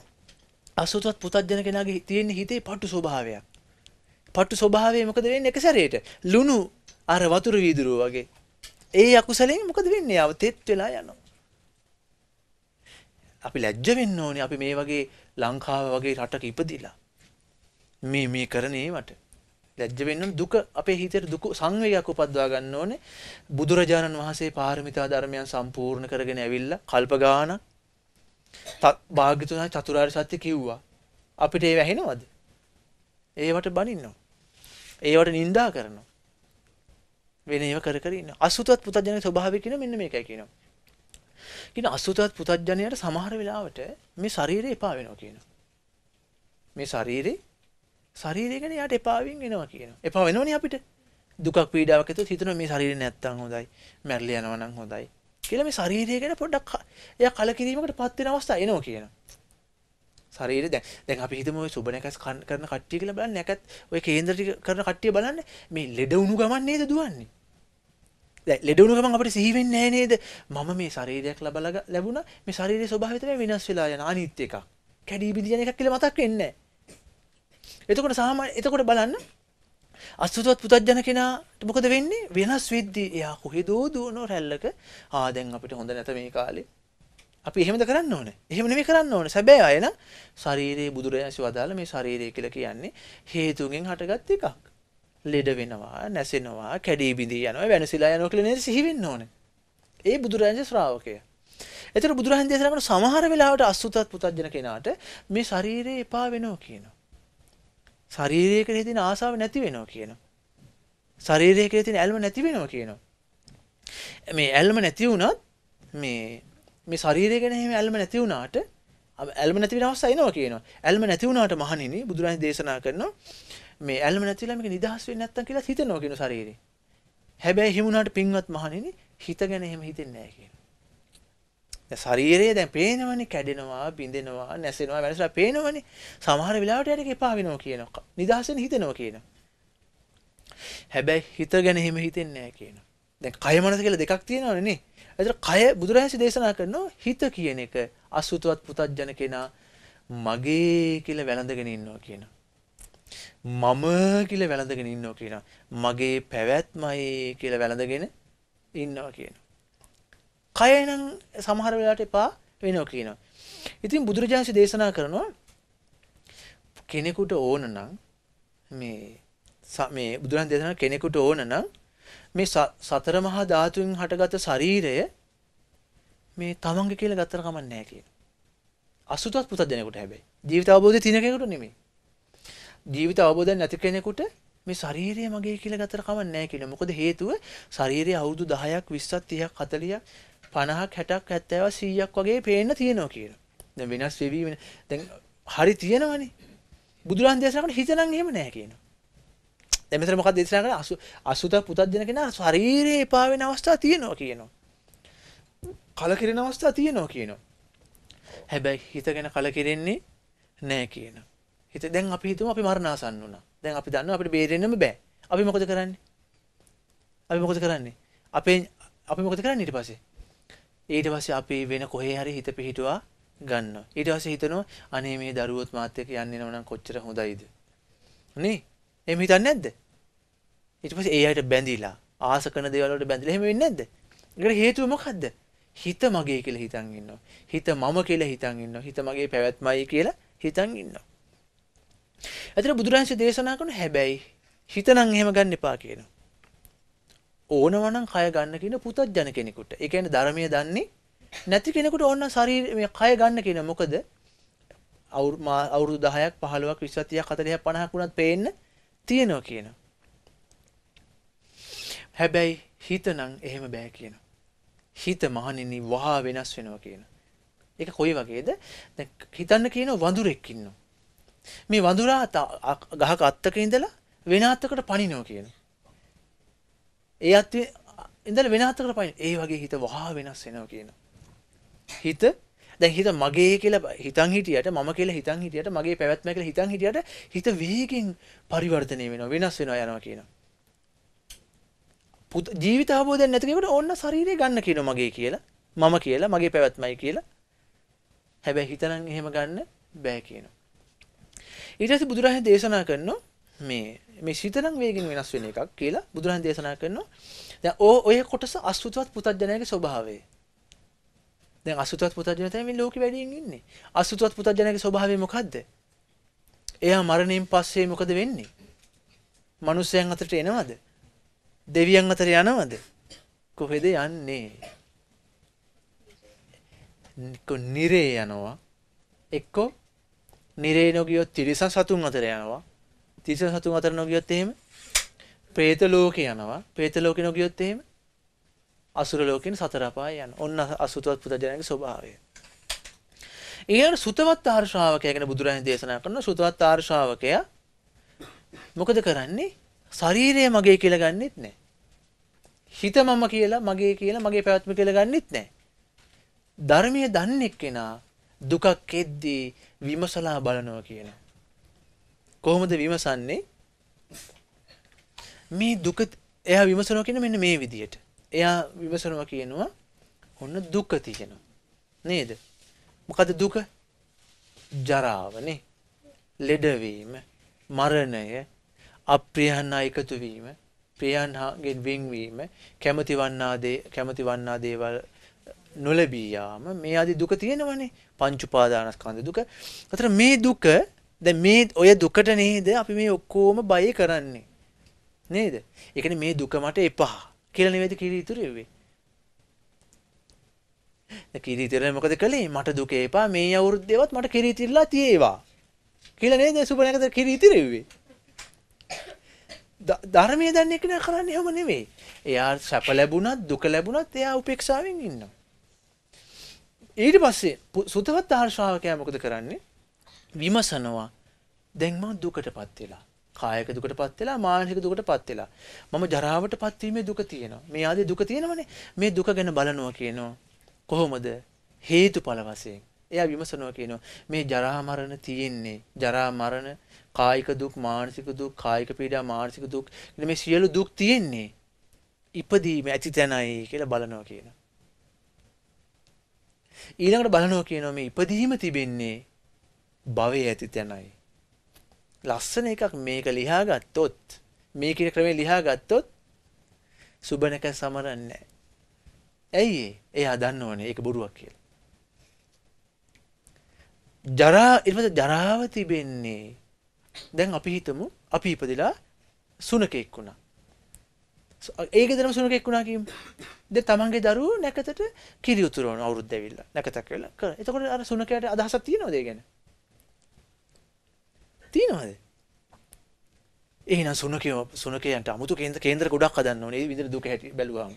අසුතවත් පුතත්ජන කෙනගේ තියෙන හිතේ පටු ස්වභාවයක්. පටු ස්වභාවය මොකද වෙන්නේ එක සැරේට? ලුණු අර වතුර වීදුරුව වගේ. ඒ අකුසලෙන් මොකද වෙන්නේ? ආව තෙත් වෙලා යනවා. අපි ලැජ්ජ වෙන්න ඕනේ අපි මේ වගේ ලංකාව වගේ රටක ඉපදිලා. මේ මේ කරන ඒවට ලැජ්ජ වෙන්න දුක අපේ හිතේ දුක සංවේගයක් උපද්වා ගන්න ඕනේ. බුදුරජාණන් වහන්සේ පාරමිතා ධර්මයන් සම්පූර්ණ කරගෙන ඇවිල්ලා කල්ප ගාණක් භාග්‍යතුන් වහන්සේ චතුරාර්ය සත්‍ය කිව්වා. අපිට ඒව ඇහෙනවද? ඒවට බනින්නවා. ඒවට නිඳා කරනවා. වෙන ඒවා කර කර ඉන්නවා. අසුතවත් පුතඥයන්ගේ ස්වභාවය කියන මෙන්න මේකයි කියනවා. කියන අසුතවත් පුතඥයන්ට සමහර වෙලාවට මේ ශරීරය එපා වෙනවා කියනවා. මේ ශරීරේ ශරීරය ගැන යාට එපාවෙන් එනවා කියනවා. එපා වෙනවනේ අපිට. දුකක් පීඩාවක් ඇතුළත හිතනවා මේ ශරීරය නැත්තම් හොඳයි. මැරිලා යනවා නම් හොඳයි. කියලා මේ ශරීරය ගැන පොඩ්ඩක් එයා කලකිරීමකට පත් වෙන අවස්ථාව එනවා කියන. ශරීරය දැන් දැන් අපි හිතමු ඔය සුබනකස් කරන කට්ටිය කියලා බලන්න නැකත් ඔය කේන්දර ටික කරන කට්ටිය බලන්න මේ ලෙඩ වුණු ගමන් නේද දුවන්නේ. දැන් ලෙඩ වුණු ගමන් අපිට සිහි වෙන්නේ නැහැ නේද? මම මේ ශරීරයක් ලබලා ලැබුණා මේ ශරීරයේ ස්වභාවය තමයි වෙනස් වෙලා යන අනිත් එකක්. කැඩී බිඳ යන එකක් කියලා මතක් වෙන්නේ නැහැ. එතකොට සාමාන්‍ය එතකොට බලන්න අසුතවත් පුතත්ජන කෙනාට මොකද වෙන්නේ වෙනස් වෙද්දී එයා කොහෙදෝ දුවන රැල්ලක ආ දැන් අපිට හොඳ නැත මේ කාලේ අපි එහෙමද කරන්න ඕනේ එහෙම නෙමෙයි කරන්න ඕනේ සැබෑ අය නම් ශරීරයේ බුදුරජාණන් වදාළ මේ ශරීරය කියලා කියන්නේ හේතුන්ගෙන් හටගත් එකක් ලෙඩ වෙනවා නැසෙනවා කැඩී බිඳී යනවා වෙනසිලා යනවා කියලා නේද සිහි වෙන්න ඕනේ ඒ බුදුරජාණන් ශ්‍රාවකයා එතකොට බුදුරහන් දේශනා කරන සමහර වෙලාවට අසුතත් පුතත්ජන කෙනාට මේ ශරීරය එපා වෙනවා කියනවා. ශරීරයකට තියෙන ආසාව නැති වෙනවා කියනවා. ශරීරයකට තියෙන ඇල්ම නැති වෙනවා කියනවා. මේ ඇල්ම නැති වුණත් මේ මේ ශරීරය ගැන එහෙම ඇල්ම නැති වුණාට ඇල්ම නැති වෙන අවස්ථා එනවා කියනවා. ඇල්ම නැති වුණාට මහණෙනි බුදුරජාණන් දේශනා කරනවා මේ ඇල්ම නැතිලා මේක නිදහස් වෙන්නේ නැත්තම් කියලා හිතනවා කියන ශරීරේ. හැබැයි හිමුණාට පින්වත් මහණෙනි හිත ගැන එහෙම හිතෙන්නේ නැහැ කියනවා. ශරීරයේ දැන් පේනවනේ කැඩෙනවා බිඳෙනවා නැසෙනවා වෙනසලා පේනවනේ සමහර වෙලාවට යට එපා වෙනවා කියනවා නිදහසෙන් හිතෙනවා කියනවා හැබැයි හිත ගැන එහෙම හිතෙන්නේ නැහැ කියනවා දැන් කය මනස කියලා දෙකක් තියෙනවනේ නේ ඒතර කය බුදුරජාණන් දේශනා කරනවා හිත කියන එක අසුතවත් පුතත්ජන කෙනා මගේ කියලා වැළඳගෙන ඉන්නවා කියනවා මම කියලා වැළඳගෙන ඉන්නවා කියනවා මගේ පැවැත්මයි කියලා වැළඳගෙන ඉන්නවා කියනවා කය නම් සමහර වෙලාවට එපා වෙනවා කියනවා. ඉතින් බුදුරජාණන්සේ දේශනා කරනවා කෙනෙකුට ඕන නම් මේ මේ බුදුරන් දේශනා කෙනෙකුට ඕන නම් මේ සතර මහා ධාතුන් හටගත් ශරීරය මේ තමන්ගේ කියලා ගත්තර කමක් නැහැ කියන. අසුතවත් පුතත් දෙනෙකුට හැබැයි ජීවිත අවබෝධය තියෙන කෙනෙකුට නෙමෙයි. ජීවිත අවබෝධය නැති කෙනෙකුට මේ ශරීරය මගේ කියලා ගත්තර කමක් නැහැ කියන. මොකද හේතුව ශරීරය අවුරුදු 10ක් 20ක් 30ක් 40ක් 50ක් 60ක් 70ක් 100ක් වගේ පේන්න තියෙනවා කියන. දැන් වෙනස් වෙවි වෙන. දැන් හරි තියෙනවනේ. බුදුරන් දේශනා කරන හිත නම් එහෙම නැහැ කියන. දැන් මෙතන මොකක්ද දේශනා කරන්නේ? අසුත පුතත් දෙන කෙනා ශරීරේ එපා වෙන අවස්ථා තියෙනවා කියනවා. කලකිරෙන අවස්ථා තියෙනවා කියනවා. හැබැයි හිත ගැන කලකිරෙන්නේ නැහැ කියන. හිත දැන් අපි හිතමු අපි මරණාසන්න වුණා. දැන් අපි දන්නවා අපිට බේරෙන්නම බෑ. අපි මොකද කරන්නේ? අපි මොකද කරන්නේ? අපේ අපි මොකද කරන්නේ ඊට පස්සේ? ඊට පස්සේ අපි වෙන කොහේ හරි හිත පිහිටුවා ගන්නවා. ඊට පස්සේ හිතනවා අනේ මේ දරුවොත් මාත් එක්ක යන්නේ නම් කොච්චර හොඳයිද? නේ? එහෙම හිතන්නේ නැද්ද? ඊට පස්සේ ඒ අයට බැඳිලා ආස කරන දේවල් වලට බැඳිලා එහෙම වෙන්නේ නැද්ද? ඒකට හේතුව මොකද්ද? හිත මගේ කියලා හිතන් ඉන්නවා. හිත මම කියලා හිතන් ඉන්නවා. හිත මගේ පැවැත්මයි කියලා හිතන් ඉන්නවා. ඇතර බුදුරන්සේ දේශනා කරන හැබැයි හිතනම් එහෙම ගන්න එපා කියනවා. ඕනවනම් කය ගන්න කියන පුතත්ජන කෙනෙකුට. ඒ කියන්නේ ධර්මයේ දන්නේ නැති කෙනෙකුට ඕන ශරීර මේ කය ගන්න කියන මොකද අවුරුදු 10ක් 15ක් 20ක් 30ක් 40ක් වුණත් පේන්න තියෙනවා කියන. හැබැයි හිත නම් එහෙම බෑ කියන. හිත මහණෙනි වහා වෙනස් වෙනවා කියන. ඒක කොයි වගේද? දැන් හිතන්න කියන වඳුරෙක් ඉන්නවා. මේ වඳුරා ගහක අත්තක ඉඳලා වෙන අත්තකට පනිනවා කියනවා. ඒ අත් ඉඳල වෙන අතකට පයින් ඒ වගේ හිත වහා වෙනස් වෙනවා කියනවා. හිත දැන් හිත මගේ කියලා හිතන් හිටියට මම කියලා හිතන් හිටියට මගේ පැවැත්ම කියලා හිතන් හිටියට හිත වේගෙන් පරිවර්තනය වෙනවා වෙනස් වෙනවා යනවා කියනවා. පුත ජීවිත අවබෝධයක් නැති කෙනෙකුට ඕන්න ශරීරය ගන්න කියනවා මගේ කියලා මම කියලා මගේ පැවැත්මයි කියලා. හැබැයි හිතනම් එහෙම ගන්න බෑ කියනවා. ඊට පස්සේ බුදුරජාණන් දේශනා කරනවා මේ මේ සිතනම් වේගෙන් වෙනස් වෙන එකක් කියලා බුදුරන් දේශනා කරනවා. දැන් ඔය කොටස අසුතවත් පුතඥයාගේ ස්වභාවය. දැන් අසුතවත් පුතඥයා තමයි මේ ලෝකෙ වැඩියෙන් ඉන්නේ. අසුතවත් පුතඥයාගේ ස්වභාවය මොකද්ද? එයා මරණයෙන් පස්සේ මොකද වෙන්නේ? මිනිස්යන් අතරට එනවද? දෙවියන් අතර යනවද? කොහෙද යන්නේ? එක්ක නිරේ යනවා. එක්ක නිරේ නොගියොත් තිරිසන් සතුන් අතර යනවා. තිරිසන් සතුන් අතර නොගියොත් එහෙම പ്രേත ලෝකේ යනවා. പ്രേත ලෝකේ නොගියොත් එහෙම අසුර ලෝකෙන් සතර අපාය යනවා. ඔන්න අසුතවත් පුදජනගේ ස්වභාවය. ඊළඟ සුතවත් ආර ශ්‍රාවකයා ගැන බුදුරජාණන් දේශනා කරන සුතවත් ආර ශ්‍රාවකයා මොකද කරන්නේ? ශරීරය මගේ කියලා ගන්නෙත් නැහැ. හිත මම කියලා මගේ කියලා මගේ පැවැත්ම කියලා ගන්නෙත් නැහැ. ධර්මයේ දන්නේ කෙනා දුකක් එද්දී විමසලා බලනවා කියනවා. කොහොමද විමසන්නේ? මේ දුක එයා විමසනවා කියන්නේ මෙන්න මේ විදියට. එයා විමසනවා කියනවා ඔන්න දුක තියෙනවා. නේද? මොකද දුක? ජරාවනේ. ලෙඩවීම, මරණය, අප්‍රියයන් හා එකතු වීම, ප්‍රියයන් හාගෙන් වෙන්වීම, කැමති වන්නා දේ කැමති වන්නා දේවල් නොලැබී යාම මේ ආදී දුක තියෙනවනේ. පංච උපාදානස්කන්ධ දුක. අතර මේ දුක දැන් මේ ඔය දුකට නේද අපි මේ ඔක්කොම බය කරන්නේ. නේද? ඒ කියන්නේ මේ දුක මට එපා කියලා නෙවෙයිද කිරිතුරු වෙවේ. කිරිතිරේ මොකද කළේ මට දුක එපා මේ අවුරුද්දේවත් මට කිරිතිරලා තියේවා. කියලා නේද සුබනකද කිරිතිරෙව්වේ. ධර්මයේ දන්නේ කෙනා කරන්නේ එහෙම නෙමෙයි. එයා සැප ලැබුණත් දුක ලැබුණත් එයා උපේක්ෂාවෙන් ඉන්නවා. ඊට පස්සේ සුතවත් ආර්ශාවකයා මොකද කරන්නේ? විමසනවා දැන් මම දුකටපත් වෙලා කායක දුකටපත් වෙලා මානසික දුකටපත් වෙලා මම ජරාවටපත් වීමේ දුක තියෙනවා මේ ආදී දුක තියෙනවනේ මේ දුක ගැන බලනවා කියනවා කොහොමද හේතුඵල වශයෙන් එයා විමසනවා කියනවා මේ ජරා මරණ තියෙන්නේ ජරා මරණ කායික දුක් මානසික දුක් කායික පීඩා මානසික දුක් මේ සියලු දුක් තියෙන්නේ ඉපදීම ඇති තැනයි කියලා බලනවා කියනවා ඊළඟට බලනවා කියනවා මේ ඉපදීම තිබෙන්නේ භවයේ ඇති තැනයි. ලස්සන එකක් මේක ලියා ගත්තොත් මේ කියන ක්‍රමේ ලියා ගත්තොත් සුබනක සමරන්නේ ඇයි එයා දන්නවනේ ඒක බොරුවක් කියලා. ජරා ඊට ජරාව තිබෙන්නේ දැන් අපි හිතමු අපි ඉපදිලා සුනකෙක් වුණා. ඒක දෙනම සුනකෙක් වුණා කියමු. දැන් තමන්ගේ දරුවෝ නැකතට කිරි උතුරවන අවුරුද්ද ඇවිල්ලා නැකතක් වෙලා කරා. එතකොට අර සුනකයාට අදහසක් තියෙනවද ඒ ගැන? තියෙනවද? එහෙනම් සුනකයෝ සුනකයන්ට 아무තු කේන්ද්‍ර කේන්ද්‍ර ගොඩක් හදන්න ඕනේ. ඒ විදිහට දුක හැටි බැලුවාම.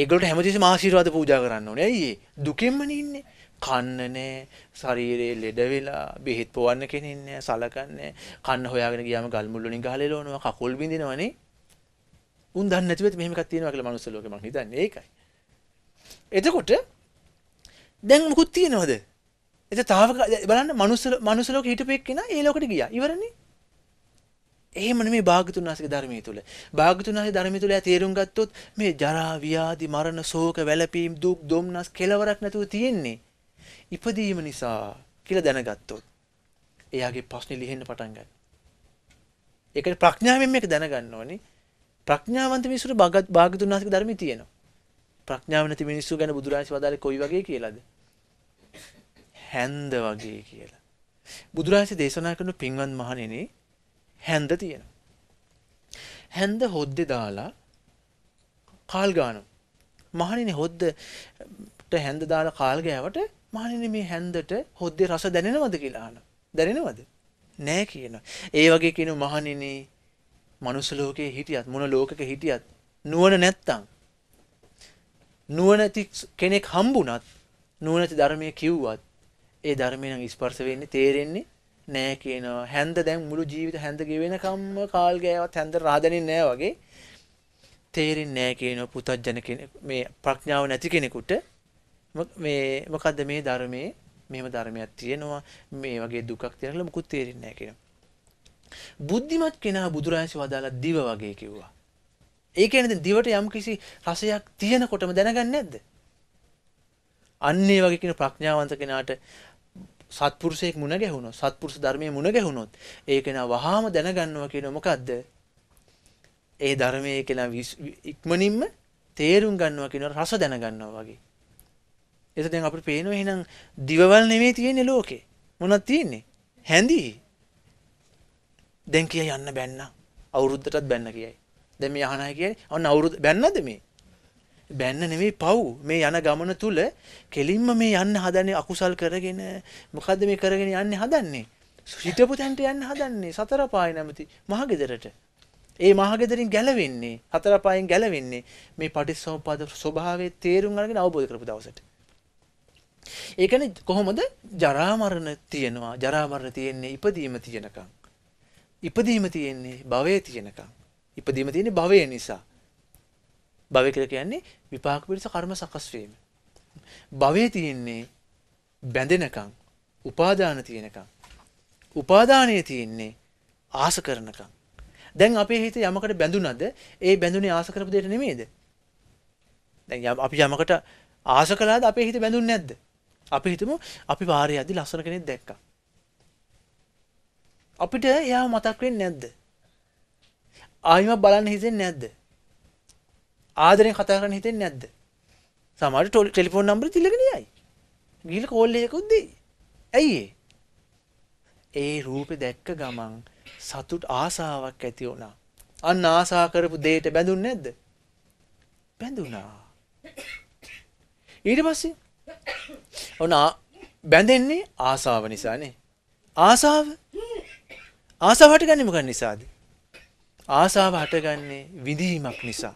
ඒගොල්ලන්ට හැමතිස්සෙම ආශිර්වාද පූජා කරන්න ඕනේ. ඇයි ඒ? දුකෙන්මනේ ඉන්නේ. කන්න නෑ, ශරීරේ ලෙඩ වෙලා, බෙහෙත් පොවන්න කෙනෙක් නෑ, සලකන්නේ. කන්න හොයාගෙන ගියාම ගල් මුල් වලින් ගහලා එලවනවා, කකුල් බින්දිනවනේ. උන් දන්නේ නැතිව මෙහෙම එකක් තියෙනවා කියලා මනුස්ස ලෝකේ මං හිතන්නේ ඒකයි. එතකොට දැන් මොකුත් තියෙනවද? එත තාවක බලන්න මනුස්ස මනුස්සලෝක හිටපෙක් කෙන ඒ ලෝකට ගියා ඉවරන්නේ එහෙමන මේ භාගතුන් වහන්සේගේ ධර්මයේ තුල භාගතුන් වහන්සේ ධර්මයේ තුල තේරුම් ගත්තොත් මේ ජරා ව්‍යාධි මරණ ශෝක වැළපීම් දුක් දුම්නස් කෙලවරක් නැතුව තියෙන්නේ ඉපදීම නිසා කියලා දැනගත්තොත් එයාගේ ප්‍රශ්නේ ලිහෙන්න පටන් ගන්න. ඒකට ප්‍රඥාවෙන් මේක දැනගන්න ඕනේ. ප්‍රඥාවන්ත මිනිස්සුන්ට භාගතුන් වහන්සේගේ ධර්මයේ තියෙනවා. ප්‍රඥාව නැති මිනිස්සු ගැන බුදුරජාණන් වහන්සේ වදාළේ කොයි වගේ කියලාද? හැන්ද වගේ කියලා. බුදුරජාණන් දේශනා කරන පින්වත් මහණෙනි හැන්ද තියෙනවා. හැන්ද හොද්දේ දාලා කාල් ගන්නවා. මහණෙනි හොද්දට හැන්ද දාලා කාල් ගෑවට මහණෙනි මේ හැන්දට හොද්දේ රස දැනෙනවද කියලා අහනවා. දැනෙනවද? නෑ කියනවා. ඒ වගේ කියන මහණෙනි මනුස්ස ලෝකේ හිටියත් මොන ලෝකක හිටියත් නුවණ නැත්තම් නුවණැති කෙනෙක් හම්බුණත් නුවණැති ධර්මයේ කිව්වත් ඒ ධර්මයෙන් ස්පර්ශ වෙන්නේ තේරෙන්නේ නෑ කියනවා. හැන්ද දැන් මුළු ජීවිත හැන්ද ගෙවෙනකම්ම කාල් ගෑවත් හැන්ද රහදෙන්නේ නෑ වගේ තේරෙන්නේ නෑ කියනවා පුතත්ජන කෙනෙක් මේ ප්‍රඥාව නැති කෙනෙකුට මේ මොකද්ද මේ ධර්මයේ මෙහෙම ධර්මයක් තියෙනවා මේ වගේ දුකක් තියෙනවා මොකුත් තේරෙන්නේ නැහැ කියනවා. බුද්ධිමත් කෙනා බුදුරජාණන් වදාලා දිව වගේ කිව්වා. ඒ කියන්නේ දිවට යම් කිසි රසයක් තියෙනකොටම දැනගන්නේ නැද්ද? අන්න ඒ වගේ කියන ප්‍රඥාවන්ත කෙනාට සත්පුරුෂයෙක් මුණ ගැහුණොත් සත්පුරුෂ ධර්මයේ මුණ ගැහුණොත් ඒ කෙනා වහාම දැනගන්නවා කියන මොකද්ද? ඒ ධර්මයේ කෙනා ඉක්මනින්ම තේරුම් ගන්නවා කියන රස දැනගන්නවා වගේ. ඒක දැන් අපිට පේනවා එහෙනම් දිවවල් නෙමෙයි තියෙන්නේ ලෝකේ. මොනවද තියෙන්නේ? හැඳි. දැන් කියයි යන්න බැන්න. අවුරුද්දටත් බැන්න කියයි. දැන් මේ අහන අය කියන්නේ අන්න අවුරුද්ද බැන්නද මේ? බැන්න නෙමෙයි පව් මේ යන ගමන තුල කෙලින්ම මේ යන්න හදන්නේ අකුසල් කරගෙන මොකද්ද මේ කරගෙන යන්නේ හදන්නේ හිටපු තැන්ට යන්න හදන්නේ සතර පාය නැමැති මහගෙදරට ඒ මහගෙදරින් ගැලවෙන්නේ හතර පායෙන් ගැලවෙන්නේ මේ පටිච්චසමුප්පාද ස්වභාවයේ තේරුම් අරගෙන අවබෝධ කරපු දවසට ඒ කියන්නේ කොහොමද ජරා මරණ තියෙනවා ජරා මරණ තියෙන්නේ ඉපදීම තියෙනකම් ඉපදීම තියෙන්නේ භවයේ තියෙනකම් ඉපදීම තියෙන්නේ භවය නිසා භවය කියලා කියන්නේ විපාක පිණිස කර්ම සකස් වීම. භවයේ තියෙන්නේ බැඳෙනකම්, උපාදාන තියෙනකම්. උපාදානයේ තියෙන්නේ ආස කරනකම්. දැන් අපේ හිත යමකට බැඳුනද? ඒ බැඳුනේ ආස කරපු දෙයට නෙමෙයිද? දැන් අපි යමකට ආස කළාද අපේ හිත බැඳුන්නේ නැද්ද? අපි හිතමු අපි වාරේ යද්දි ලස්සන කෙනෙක් දැක්කා. අපිට එයාව මතක් වෙන්නේ නැද්ද? ආයිම බලන්න හිතෙන්නේ නැද්ද? ආදරෙන් කතා කරන්න හිතෙන්නේ නැද්ද? සමහර ටෙලිෆෝන් නම්බර තිල්ලගෙන යයි. ගිහලා කෝල් එකකුත් දෙයි. ඇයි ඒ රූපේ දැක්ක ගමන් සතුට ආසාවක් ඇති වුණා. අන්න ආසා කරපු දෙයට බැඳුන්නේ නැද්ද? බැඳුණා. ඊට පස්සේ ඔන්න බැඳෙන්නේ ආසාව නිසානේ. ආසාව ආසාව හටගන්නේ මොකක් නිසාද? ආසාව හටගන්නේ විඳීමක් නිසා.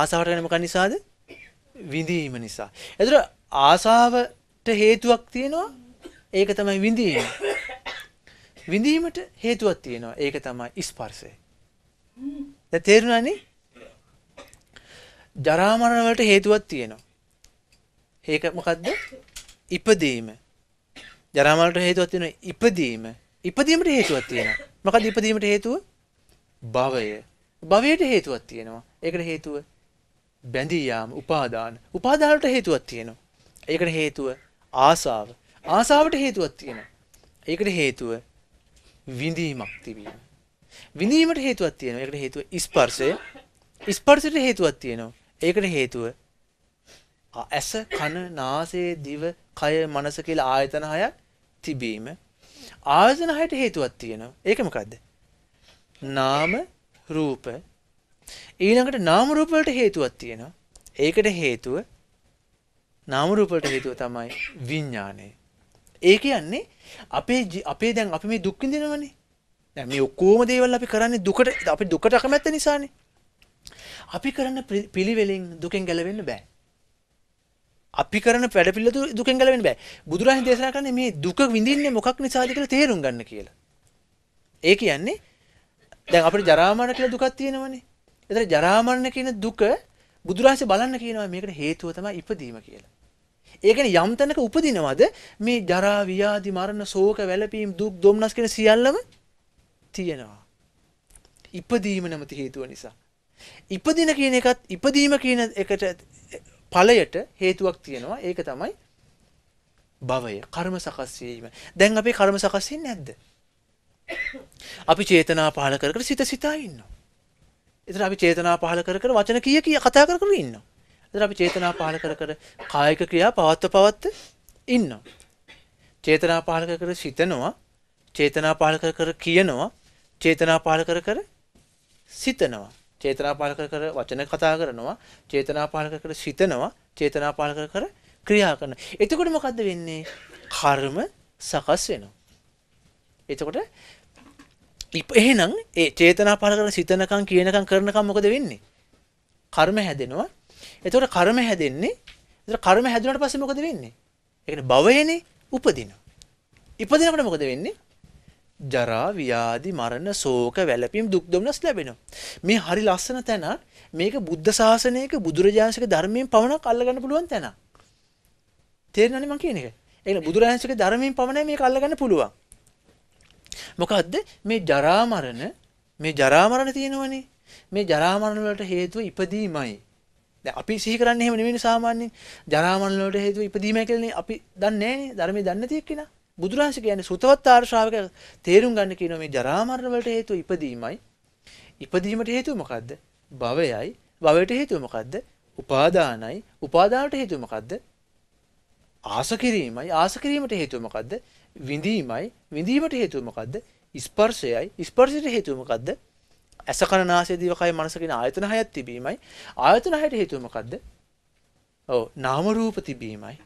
ආසාවට යන මොකක් නිසාද? විඳීම නිසා. එතකොට ආසාවට හේතුවක් තියෙනවා. ඒක තමයි විඳීම. විඳීමට හේතුවක් තියෙනවා. ඒක තමයි ස්පර්ශය. දැන් තේරුණානේ? ජරා මරණ වලට හේතුවක් තියෙනවා. ඒක මොකද්ද? ඉපදීම. ජරා මරණට හේතුවක් තියෙනවා ඉපදීම. ඉපදීමට හේතුවක් තියෙනවා. මොකද්ද ඉපදීමට හේතුව? භවය. භවයට හේතුවක් තියෙනවා. ඒකට හේතුව බැඳී යාම උපාදාන. උපාදානට හේතුවක් තියෙනවා. ඒකට හේතුව ආසාව. ආසාවට හේතුවක් තියෙනවා. ඒකට හේතුව විඳීමක් තිබීම. විඳීමට හේතුවක් තියෙනවා. ඒකට හේතුව ස්පර්ශය. ස්පර්ශයට හේතුවක් තියෙනවා. ඒකට හේතුව ඇස කන නාසය දිව කය මනස කියලා ආයතන හය තිබීම ආයතන හයට හේතුවක් තියෙනවා ඒක මොකද්ද නාම රූප ඊළඟට නාම රූප වලට හේතුවක් තියෙනවා. ඒකට හේතුව නාම රූප වලට හේතුව තමයි විඥානය. ඒ කියන්නේ අපේ අපේ දැන් අපි මේ දුක් විඳිනවනේ. දැන් මේ ඔක්කොම දේවල් අපි කරන්නේ දුකට අපි දුකට අකමැත්ත නිසානේ. අපි කරන පිළිවෙලින් දුකෙන් ගැලවෙන්න බෑ. අපි කරන වැඩ පිළිවෙල දුකෙන් ගැලවෙන්න බෑ. බුදුරජාණන් දේශනා කරන්නේ මේ දුක විඳින්නේ මොකක් නිසාද කියලා තේරුම් ගන්න කියලා. ඒ කියන්නේ දැන් අපිට ජරා මරණ කියලා දුකක් තියෙනවනේ. ඒතර ජරා මරණ කියන දුක බුදුරජාණන් බලන්න කියනවා මේකට හේතුව තමයි ඉපදීම කියලා. ඒ කියන්නේ යම් තැනක උපදිනවද මේ ජරා ව්‍යාධි මරණ ශෝක වැළපීම් දුක් දුම්නස් කියන සියල්ලම තියෙනවා. ඉපදීම නැමති හේතුව නිසා. ඉපදින කියන එකත් ඉපදීම කියන එකට ඵලයට හේතුවක් තියෙනවා. ඒක තමයි භවය, කර්ම සකස් වීම. දැන් අපේ කර්ම සකස් වෙන්නේ නැද්ද? අපි චේතනා පහල කර කර සිත සිතා ඉන්නවා. එතන අපි චේතනා පහල කර කර වචන කීය කී කතා කර කර ඉන්නවා. එතන අපි චේතනා පහල කර කර කායික ක්‍රියා පවත්ව පවත්ව ඉන්නවා. චේතනා පහල කර කර සිතනවා. චේතනා පහල කර කර කියනවා. චේතනා පහල කර කර සිතනවා. චේතනා පාලක කර වචන කතා කරනවා චේතනා පාලක කර සිතනවා චේතනා පාලක කර ක්‍රියා කරන. එතකොට මොකද්ද වෙන්නේ? කර්ම සකස් වෙනවා. එතකොට එහෙනම් ඒ චේතනා පහල කරලා සිතනකම් කියනකම් කරනකම් මොකද වෙන්නේ? කර්ම හැදෙනවා. එතකොට කර්ම හැදෙන්නේ. එතකොට කර්ම හැදුනට පස්සේ මොකද වෙන්නේ? ඒ කියන්නේ භවයනේ උපදිනවා. ඉපදිනකොට මොකද වෙන්නේ? ජරා, ව්‍යාධි, මරණ, ශෝක, වැළපීම්, දුක් දුම්නස් ලැබෙනවා. මේ හරි ලස්සන තැන. මේක බුද්ධ ශාසනයක බුදුරජාණන්සේගේ ධර්මයෙන් පමණක් අල්ලගන්න පුළුවන් තැන. තේරෙනවනේ මම කියන එක? ඒ කියන්නේ බුදුරජාණන්සේගේ ධර්මයෙන් පමණයි මේක අල්ලගන්න පුළුවන්. මොකක්ද මේ ජරාමරණ මේ ජරාමරණ තියෙනවනේ මේ ජරාමරණ වලට හේතුව ඉපදීමයි. දැන් අපි සිහි කරන්නේ එහෙම නෙවෙයි සාමාන්‍යයෙන් ජරාමරණ වලට හේතුව ඉපදීමයි කියලානේ අපි දන්නේ නෑනේ ධර්මයේ දන්නේ තියෙක කෙනා. බුදුරජාණන් කියන්නේ සුතවත් ආර ශ්‍රාවක තේරුම් ගන්න කියනවා මේ ජරාමරණ වලට හේතුව ඉපදීමයි. ඉපදීමට හේතුව මොකද්ද? භවයයි. භවයට හේතුව මොකද්ද? උපාදානයි. උපාදානට හේතුව මොකද්ද? ආස කිරීමයි. ආස කිරීමට හේතුව මොකද්ද? විඳීමයි විඳීමට හේතුව මොකද්ද? ස්පර්ශයයි ස්පර්ශයට හේතුව මොකද්ද? ඇස කන නාසය දිව කය මනස කියන ආයතන හයක් තිබීමයි ආයතන හයට හේතුව මොකද්ද? ඔව් නාම රූප තිබීමයි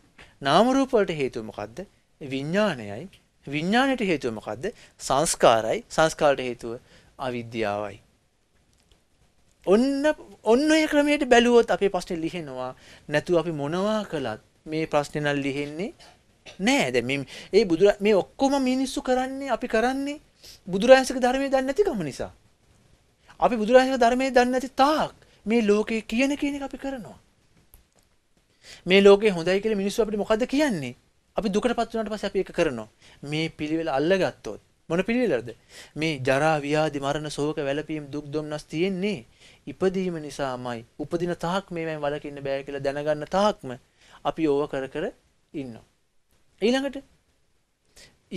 නාම රූප වලට හේතුව මොකද්ද? විඥාණයයි විඥාණයට හේතුව මොකද්ද? සංස්කාරයි. සංස්කාරට හේතුව අවිද්‍යාවයි. ඔන්න ඔන්න ඔය ක්‍රමයට බැලුවොත් අපේ ප්‍රශ්නේ ලිහෙනවා. නැතු අපි මොනවා කළත් මේ ප්‍රශ්නේ නම් ලිහෙන්නේ නෑ දැන් මේ ඒ බුදුර මේ ඔක්කොම මිනිස්සු කරන්නේ අපි කරන්නේ බුදුරජාණන්සේගේ ධර්මයේ දන්නේ නැතිකම නිසා. අපි බුදුරජාණන්සේගේ ධර්මයේ දන්නේ නැති තාක් මේ ලෝකේ කියන කෙනෙක් අපි කරනවා. මේ ලෝකේ හොඳයි කියලා මිනිස්සු අපිට මොකද්ද කියන්නේ? අපි දුකටපත් වුණාට පස්සේ අපි ඒක කරනවා. මේ පිළිවෙල අල්ලගත්තොත් මොන පිළිවෙලද? මේ ජරා ව්‍යාධි මරණ ශෝක වැළපීම් දුක් දුම්නස් තියෙන්නේ ඉපදීම නිසාමයි. උපදින තාක් මේවෙන් වළකින්න බෑ කියලා දැනගන්න තාක්ම අපි ඕව කර කර ඉන්නවා. ඊළඟට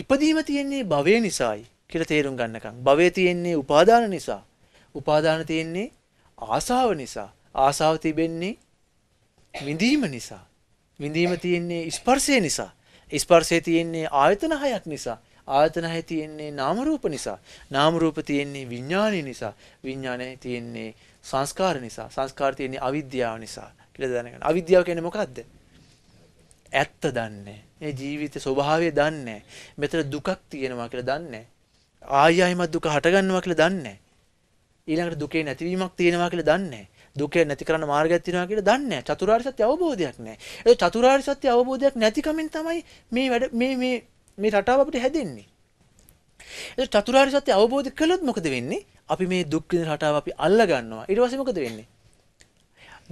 ඉපදීම තියෙන්නේ භවය නිසායි කියලා තේරුම් ගන්නකම්. භවය තියෙන්නේ උපාදාන නිසා. උපාදාන තියෙන්නේ ආසාව නිසා. ආසාව තිබෙන්නේ විඳීම නිසා. විඳීම තියෙන්නේ ස්පර්ශය නිසා. ස්පර්ශය තියෙන්නේ ආයතන හයක් නිසා. ආයතන හය තියෙන්නේ නාම රූප නිසා. නාම රූප තියෙන්නේ විඥානය නිසා. විඥානය තියෙන්නේ සංස්කාර නිසා. සංස්කාර තියෙන්නේ අවිද්‍යාව නිසා. කියලා දැනගන්න. අවිද්‍යාව කියන්නේ මොකද්ද? ඇත්ත දන්නේ මේ ජීවිතේ ස්වභාවය දන්නේ මෙතන දුකක් තියෙනවා කියලා දන්නේ ආයි ආයිමත් දුක හටගන්නවා කියලා දන්නේ ඊළඟට දුකේ නැතිවීමක් තියෙනවා කියලා දන්නේ දුකේ නැති කරන මාර්ගයක් තියෙනවා කියලා දන්නේ චතුරාර්ය සත්‍ය අවබෝධයක් නැහැ. ඒ චතුරාර්ය සත්‍ය අවබෝධයක් නැතිකමින් තමයි මේ වැඩ මේ මේ මේ රටාව අපිට හැදෙන්නේ. ඒ චතුරාර්ය සත්‍ය අවබෝධ කළොත් මොකද වෙන්නේ? අපි මේ දුක් විඳින රටාව අපි අල්ල ගන්නවා. ඊට පස්සේ මොකද වෙන්නේ?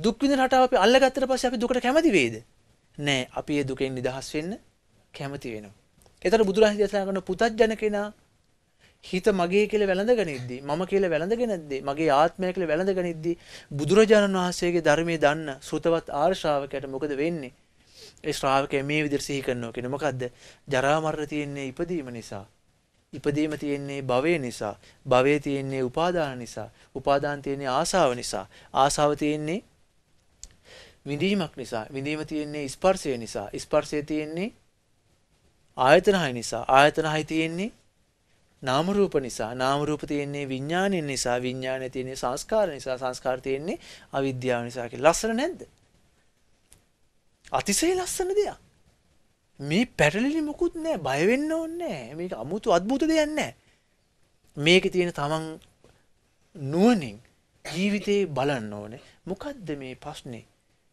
දුක් විඳින රටාව අපි අල්ලගත්තට පස්සේ අපි දුකට කැමති වෙයිද? නෑ අපි ඒ දුකෙන් නිදහස් වෙන්න කැමති වෙනවා. එතකොට බුදුරජාණන් දේශනා කරන පුතත්ජන කෙනා හිත මගේ කියලා වැළඳගනිද්දී මම කියලා වැළඳගෙනද්දී මගේ ආත්මය කියලා වැළඳගනිද්දී බුදුරජාණන් වහන්සේගේ ධර්මයේ දන්න සෘතවත් ආර්ය ශ්‍රාවකයට මොකද වෙන්නේ? ඒ ශ්‍රාවකයා මේ විදිහට සිහි කරනවා කියන මොකද්ද? ජරා මරණ තියෙන්නේ ඉපදීම නිසා. ඉපදීම තියෙන්නේ භවය නිසා. භවය තියෙන්නේ උපාදාන නිසා. උපාදාන තියෙන්නේ ආසාව නිසා. ආසාව තියෙන්නේ විඳීමක් නිසා විඳීම තියෙන්නේ ස්පර්ශය නිසා ස්පර්ශය තියෙන්නේ ආයතන හය නිසා ආයතන හය තියෙන්නේ නාම රූප නිසා නාම රූප තියෙන්නේ විඥානය නිසා විඥානය තියෙන්නේ සංස්කාර නිසා සංස්කාර තියෙන්නේ අවිද්‍යාව නිසා කියලා ලස්සන නැද්ද අතිශය ලස්සන දෙයක් මේ පැටලෙලි මොකුත් නැහැ බය වෙන්න ඕනේ නැහැ මේක අමුතු අద్භූත දෙයක් නැහැ මේකේ තියෙන තමන් නුවණින් ජීවිතේ බලන්න ඕනේ මොකද්ද මේ ප්‍රශ්නේ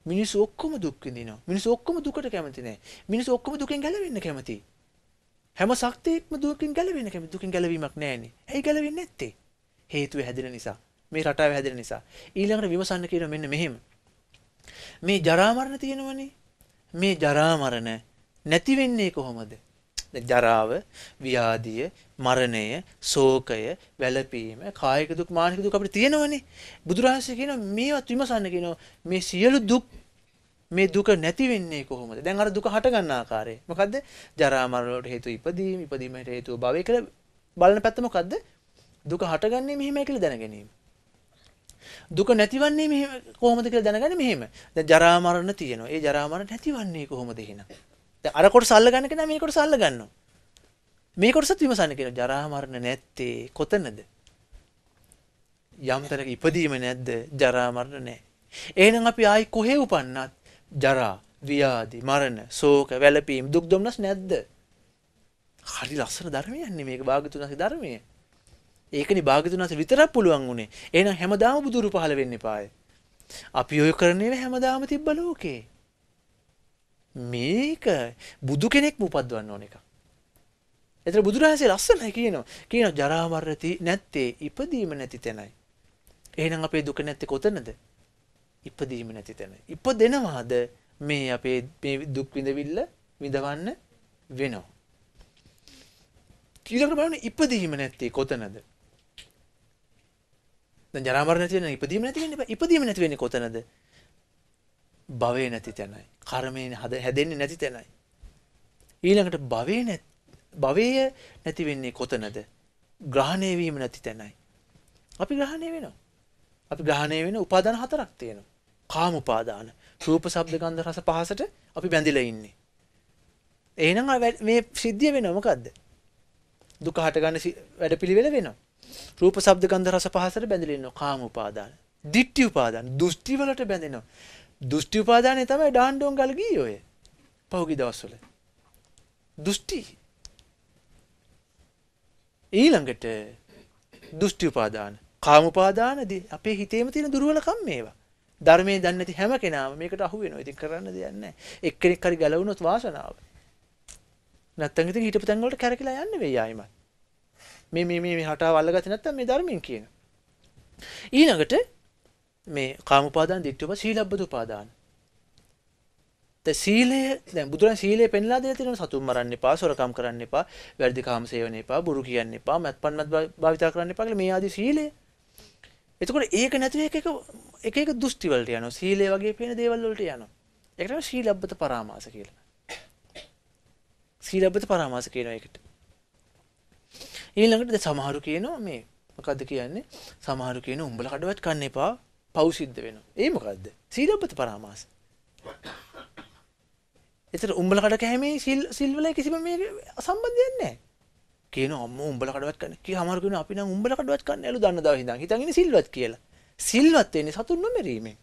මිනිස්සු ඔක්කොම දුක් විඳිනවා. මිනිස්සු ඔක්කොම දුකට කැමති නෑ. මිනිස්සු ඔක්කොම දුකෙන් ගැලවෙන්න කැමති. හැම ශක්තියක්ම දුකෙන් ගැලවෙන්න කැමති. දුකෙන් ගැලවීමක් නෑනේ. ඇයි ගැලවෙන්නේ නැත්තේ? හේතුව හැදෙන නිසා. මේ රටාව හැදෙන නිසා. ඊළඟට විමසන්න කියන මෙන්න මෙහෙම. මේ ජරා මරණ තියෙනවනේ. මේ ජරා මරණ නැති වෙන්නේ කොහොමද? ජරාව, ව්‍යාධිය, මරණය, ශෝකය, වැළපීම, කායික දුක්, මානසික දුක් අපිට තියෙනවනේ. බුදුරජාණන් කියනවා මේවත් විමසන්න කියනවා. මේ සියලු දුක් මේ දුක නැති වෙන්නේ කොහොමද? දැන් අර දුක හට ගන්න ආකාරය. මොකද්ද? ජරා මරණ වලට හේතු ඉපදීම, ඉපදීමට හේතුව භවය කියලා බලන පැත්ත මොකද්ද? දුක හටගන්නේ මෙහෙමයි කියලා දැන ගැනීම. දුක නැතිවන්නේ මෙහෙම කොහොමද කියලා දැනගන්නේ මෙහෙම. දැන් ජරා මරණ තියෙනවා. ඒ ජරා මරණ නැතිවන්නේ කොහොමද එහෙනම්? දැන් අර කොටස අල්ලගන්න කෙනා මේ කොටස අල්ලගන්නවා. මේ කොටසත් විමසන්න කියලා ජරා මරණ නැත්තේ කොතනද? යම් තැනක ඉපදීම නැද්ද? ජරා මරණ නැහැ. එහෙනම් අපි ආයි කොහේ උපන්නත් ජරා, ව්‍යාධි, මරණ, ශෝක, වැළපීම්, දුක් දුම්නස් නැද්ද? හරි ලස්සන ධර්මයන්නේ මේක භාග්‍යතුන්ගේ ධර්මය. ඒකනේ භාග්‍යතුන්ගේ විතරක් පුළුවන් උනේ. එහෙනම් හැමදාම බුදුරු පහළ වෙන්න එපායි. අපි ඔය කරන්නේ හැමදාම තිබ්බ ලෝකේ. මේක බුදු කෙනෙක් උපද්වන්න ඕන එක. එතන බුදුරහසේ ලස්සනයි කියනවා. කියනවා ජරා මරණති නැත්තේ ඉපදීම නැති තැනයි. එහෙනම් අපේ දුක නැත්තේ කොතනද? ඉපදීම නැති තැන. ඉපදෙනවාද මේ අපේ මේ දුක් විඳවිල්ල විඳවන්න වෙනවා. ඊළඟට බලන්න ඉපදීම නැත්තේ කොතනද? දැන් ජරා මරණ නැති වෙන ඉපදීම නැති වෙන්නේ ඉපදීම නැති වෙන්නේ කොතනද? භවේ නැති තැනයි. කර්මයෙන් හද හැදෙන්නේ නැති තැනයි. ඊළඟට භවේ භවය නැති වෙන්නේ කොතනද? ග්‍රහණය වීම නැති තැනයි. අපි ග්‍රහණය වෙනවා. අපි ග්‍රහණය වෙන උපාදාන හතරක් තියෙනවා. කාම උපාදාන, රූප, ශබ්ද, ගන්ධ, රස, පහසට අපි බැඳිලා ඉන්නේ. එහෙනම් මේ සිද්ධිය වෙනවා මොකද්ද? දුක හටගන්න වැඩපිළිවෙල වෙනවා. රූප, ශබ්ද, ගන්ධ, රස, පහසට බැඳිලා ඉන්නවා කාම උපාදාන. දිට්ඨි උපාදාන, දෘෂ්ටි වලට බැඳෙනවා. දෘෂ්ටි උපාදානය තමයි ඩාන්ඩෝන් ගල ගියේ ඔය. පහුගිය දවස්වල. දෘෂ්ටි. ඊළඟට දෘෂ්ටි උපාදාන, කාම උපාදාන අපේ හිතේම තියෙන දුර්වලකම් මේවා. ධර්මයේ දන්නේ නැති හැම කෙනාම මේකට අහු වෙනවා. ඉතින් කරන්න දෙයක් නැහැ. එක්කෙනෙක් හරි ගැලවුණොත් වාසනාව. නැත්තම් ඉතින් හිටපු තැන් වලට කැරකිලා යන්න වෙයි ආයිමත්. මේ මේ මේ හටාව අල්ලගත්තේ නැත්තම් මේ ධර්මයෙන් කියන. ඊළඟට මේ කාමපාදාන දිට්ඨිය සීලබ්බත උපාදාන. ද සීලය දැන් බුදුරන් සීලය පෙන්ලා දෙලා තියෙනවා සතුන් මරන්න එපා, සොරකම් කරන්න එපා, වැරදි කාම සේවනය එපා, බොරු කියන්න එපා, මත්පන් මත් භාවිතා කරන්න එපා කියලා මේ ආදී සීලය. එතකොට ඒක නැතුව එක එක එක එක දෘෂ්ටි වලට යනවා. සීලය වගේ පේන දේවල් වලට යනවා. ඒකට තමයි සීලබ්බත පරාමාස කියලා. සීලබ්බත පරාමාස කියනවා ඒකට. ඊළඟට සමහරු කියනවා මේ මොකද්ද කියන්නේ? සමහරු කියනවා උඹලා කඩවත් කන්න එපා. පෞසිද්ධ වෙනවා. ඒ මොකද්ද? සීලබ්බත පරාමාස. එතන උඹල කඩ කැමේ සිල් සිල් වල කිසිම මේ සම්බන්ධයක් නැහැ. කියනවා අම්මෝ උඹල කඩවත් කන්නේ. කිය හමාර කියනවා අපි නම් උඹල කඩවත් කන්නේ ඇලු දන්න දවස් ඉඳන්. හිතන් ඉන්නේ සිල්වත් කියලා. සිල්වත් වෙන්නේ සතුන් නොමරීමෙන්.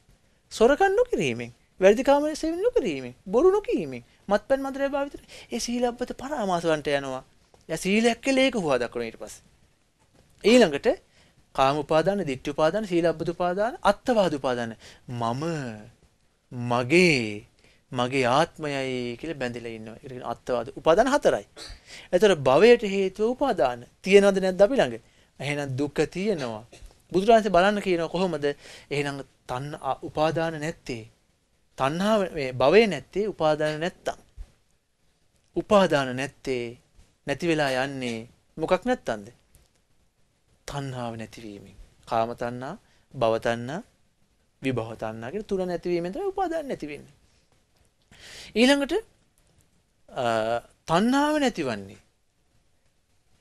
සොරකම් නොකිරීමෙන්. වැරදි කාමරේ සෙවින් නොකිරීමෙන්. බොරු නොකීමෙන්. මත්පැන් මදරය භාවිතර. ඒ සීලබ්බත පරාමාස වලට යනවා. යා සීලයක් කියලා ඒක හුවා දක්වන ඊට පස්සේ. ඊළඟට කාම උපාදාන, ditthi උපාදාන, සීලබ්බත උපාදාන, අත්තවාද උපාදාන. මම මගේ මගේ ආත්මයයි කියලා බැඳිලා ඉන්නවා. ඒ කියන්නේ අත්තවාද උපාදාන හතරයි. එතකොට භවයට හේතුව උපාදාන. තියනවද නැද්ද අපි ළඟ? එහෙනම් දුක තියෙනවා. බුදුරජාණන්සේ බලන්න කියනවා කොහොමද? එහෙනම් තණ්හ උපාදාන නැත්තේ. තණ්හාව මේ භවය නැත්තේ උපාදාන නැත්තම්. උපාදාන නැත්තේ නැති වෙලා යන්නේ මොකක් නැත්තන්ද? තණ්හාව නැතිවීමෙන්. කාම තණ්හා, භව තණ්හා, විභව තණ්හා කියන තුන නැතිවීමෙන් තමයි උපාදාන නැති වෙන්නේ. ඊළඟට තණ්හාව නැතිවන්නේ.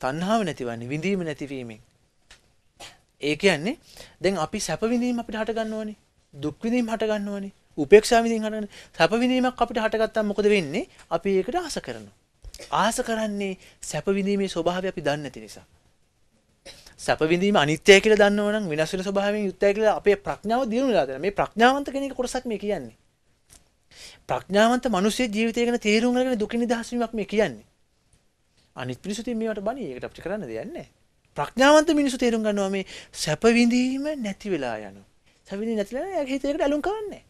තණ්හාව නැතිවන්නේ විඳීම නැතිවීමෙන්. ඒ කියන්නේ දැන් අපි සැප විඳීම අපිට හට ගන්න ඕනේ. දුක් විඳීම හට ගන්න ඕනේ. උපේක්ෂා විඳින්න හදන සැප විඳීමක් අපිට හටගත්තා මොකද වෙන්නේ අපි ඒකට ආස කරනවා ආස කරන්නේ සැප විඳීමේ ස්වභාවය අපි දන්නේ නැති නිසා සැප විඳීම අනිත්‍යය කියලා දන්නවනම් වෙනස් වෙන ස්වභාවයෙන් යුක්තයි කියලා අපේ ප්‍රඥාව දියුණුලා දෙන මේ ප්‍රඥාවන්ත කෙනෙක් කොටසක් මේ කියන්නේ. ප්‍රඥාවන්ත මිනිස්සේ ජීවිතය ගැන තීරුම් අරගෙන දුක නිදහස් වීමක් මේ කියන්නේ. අනිත් පිරිසු තින් මේවට බණී ඒකට අපිට කරන්න දෙයක් නැහැ. ප්‍රඥාවන්ත මිනිස්සු තේරුම් ගන්නවා මේ සැප විඳීම නැති වෙලා යනවා. සැප විඳීම නැතිලා එයාගේ හිතේකට ඇලුම් කරන්නේ.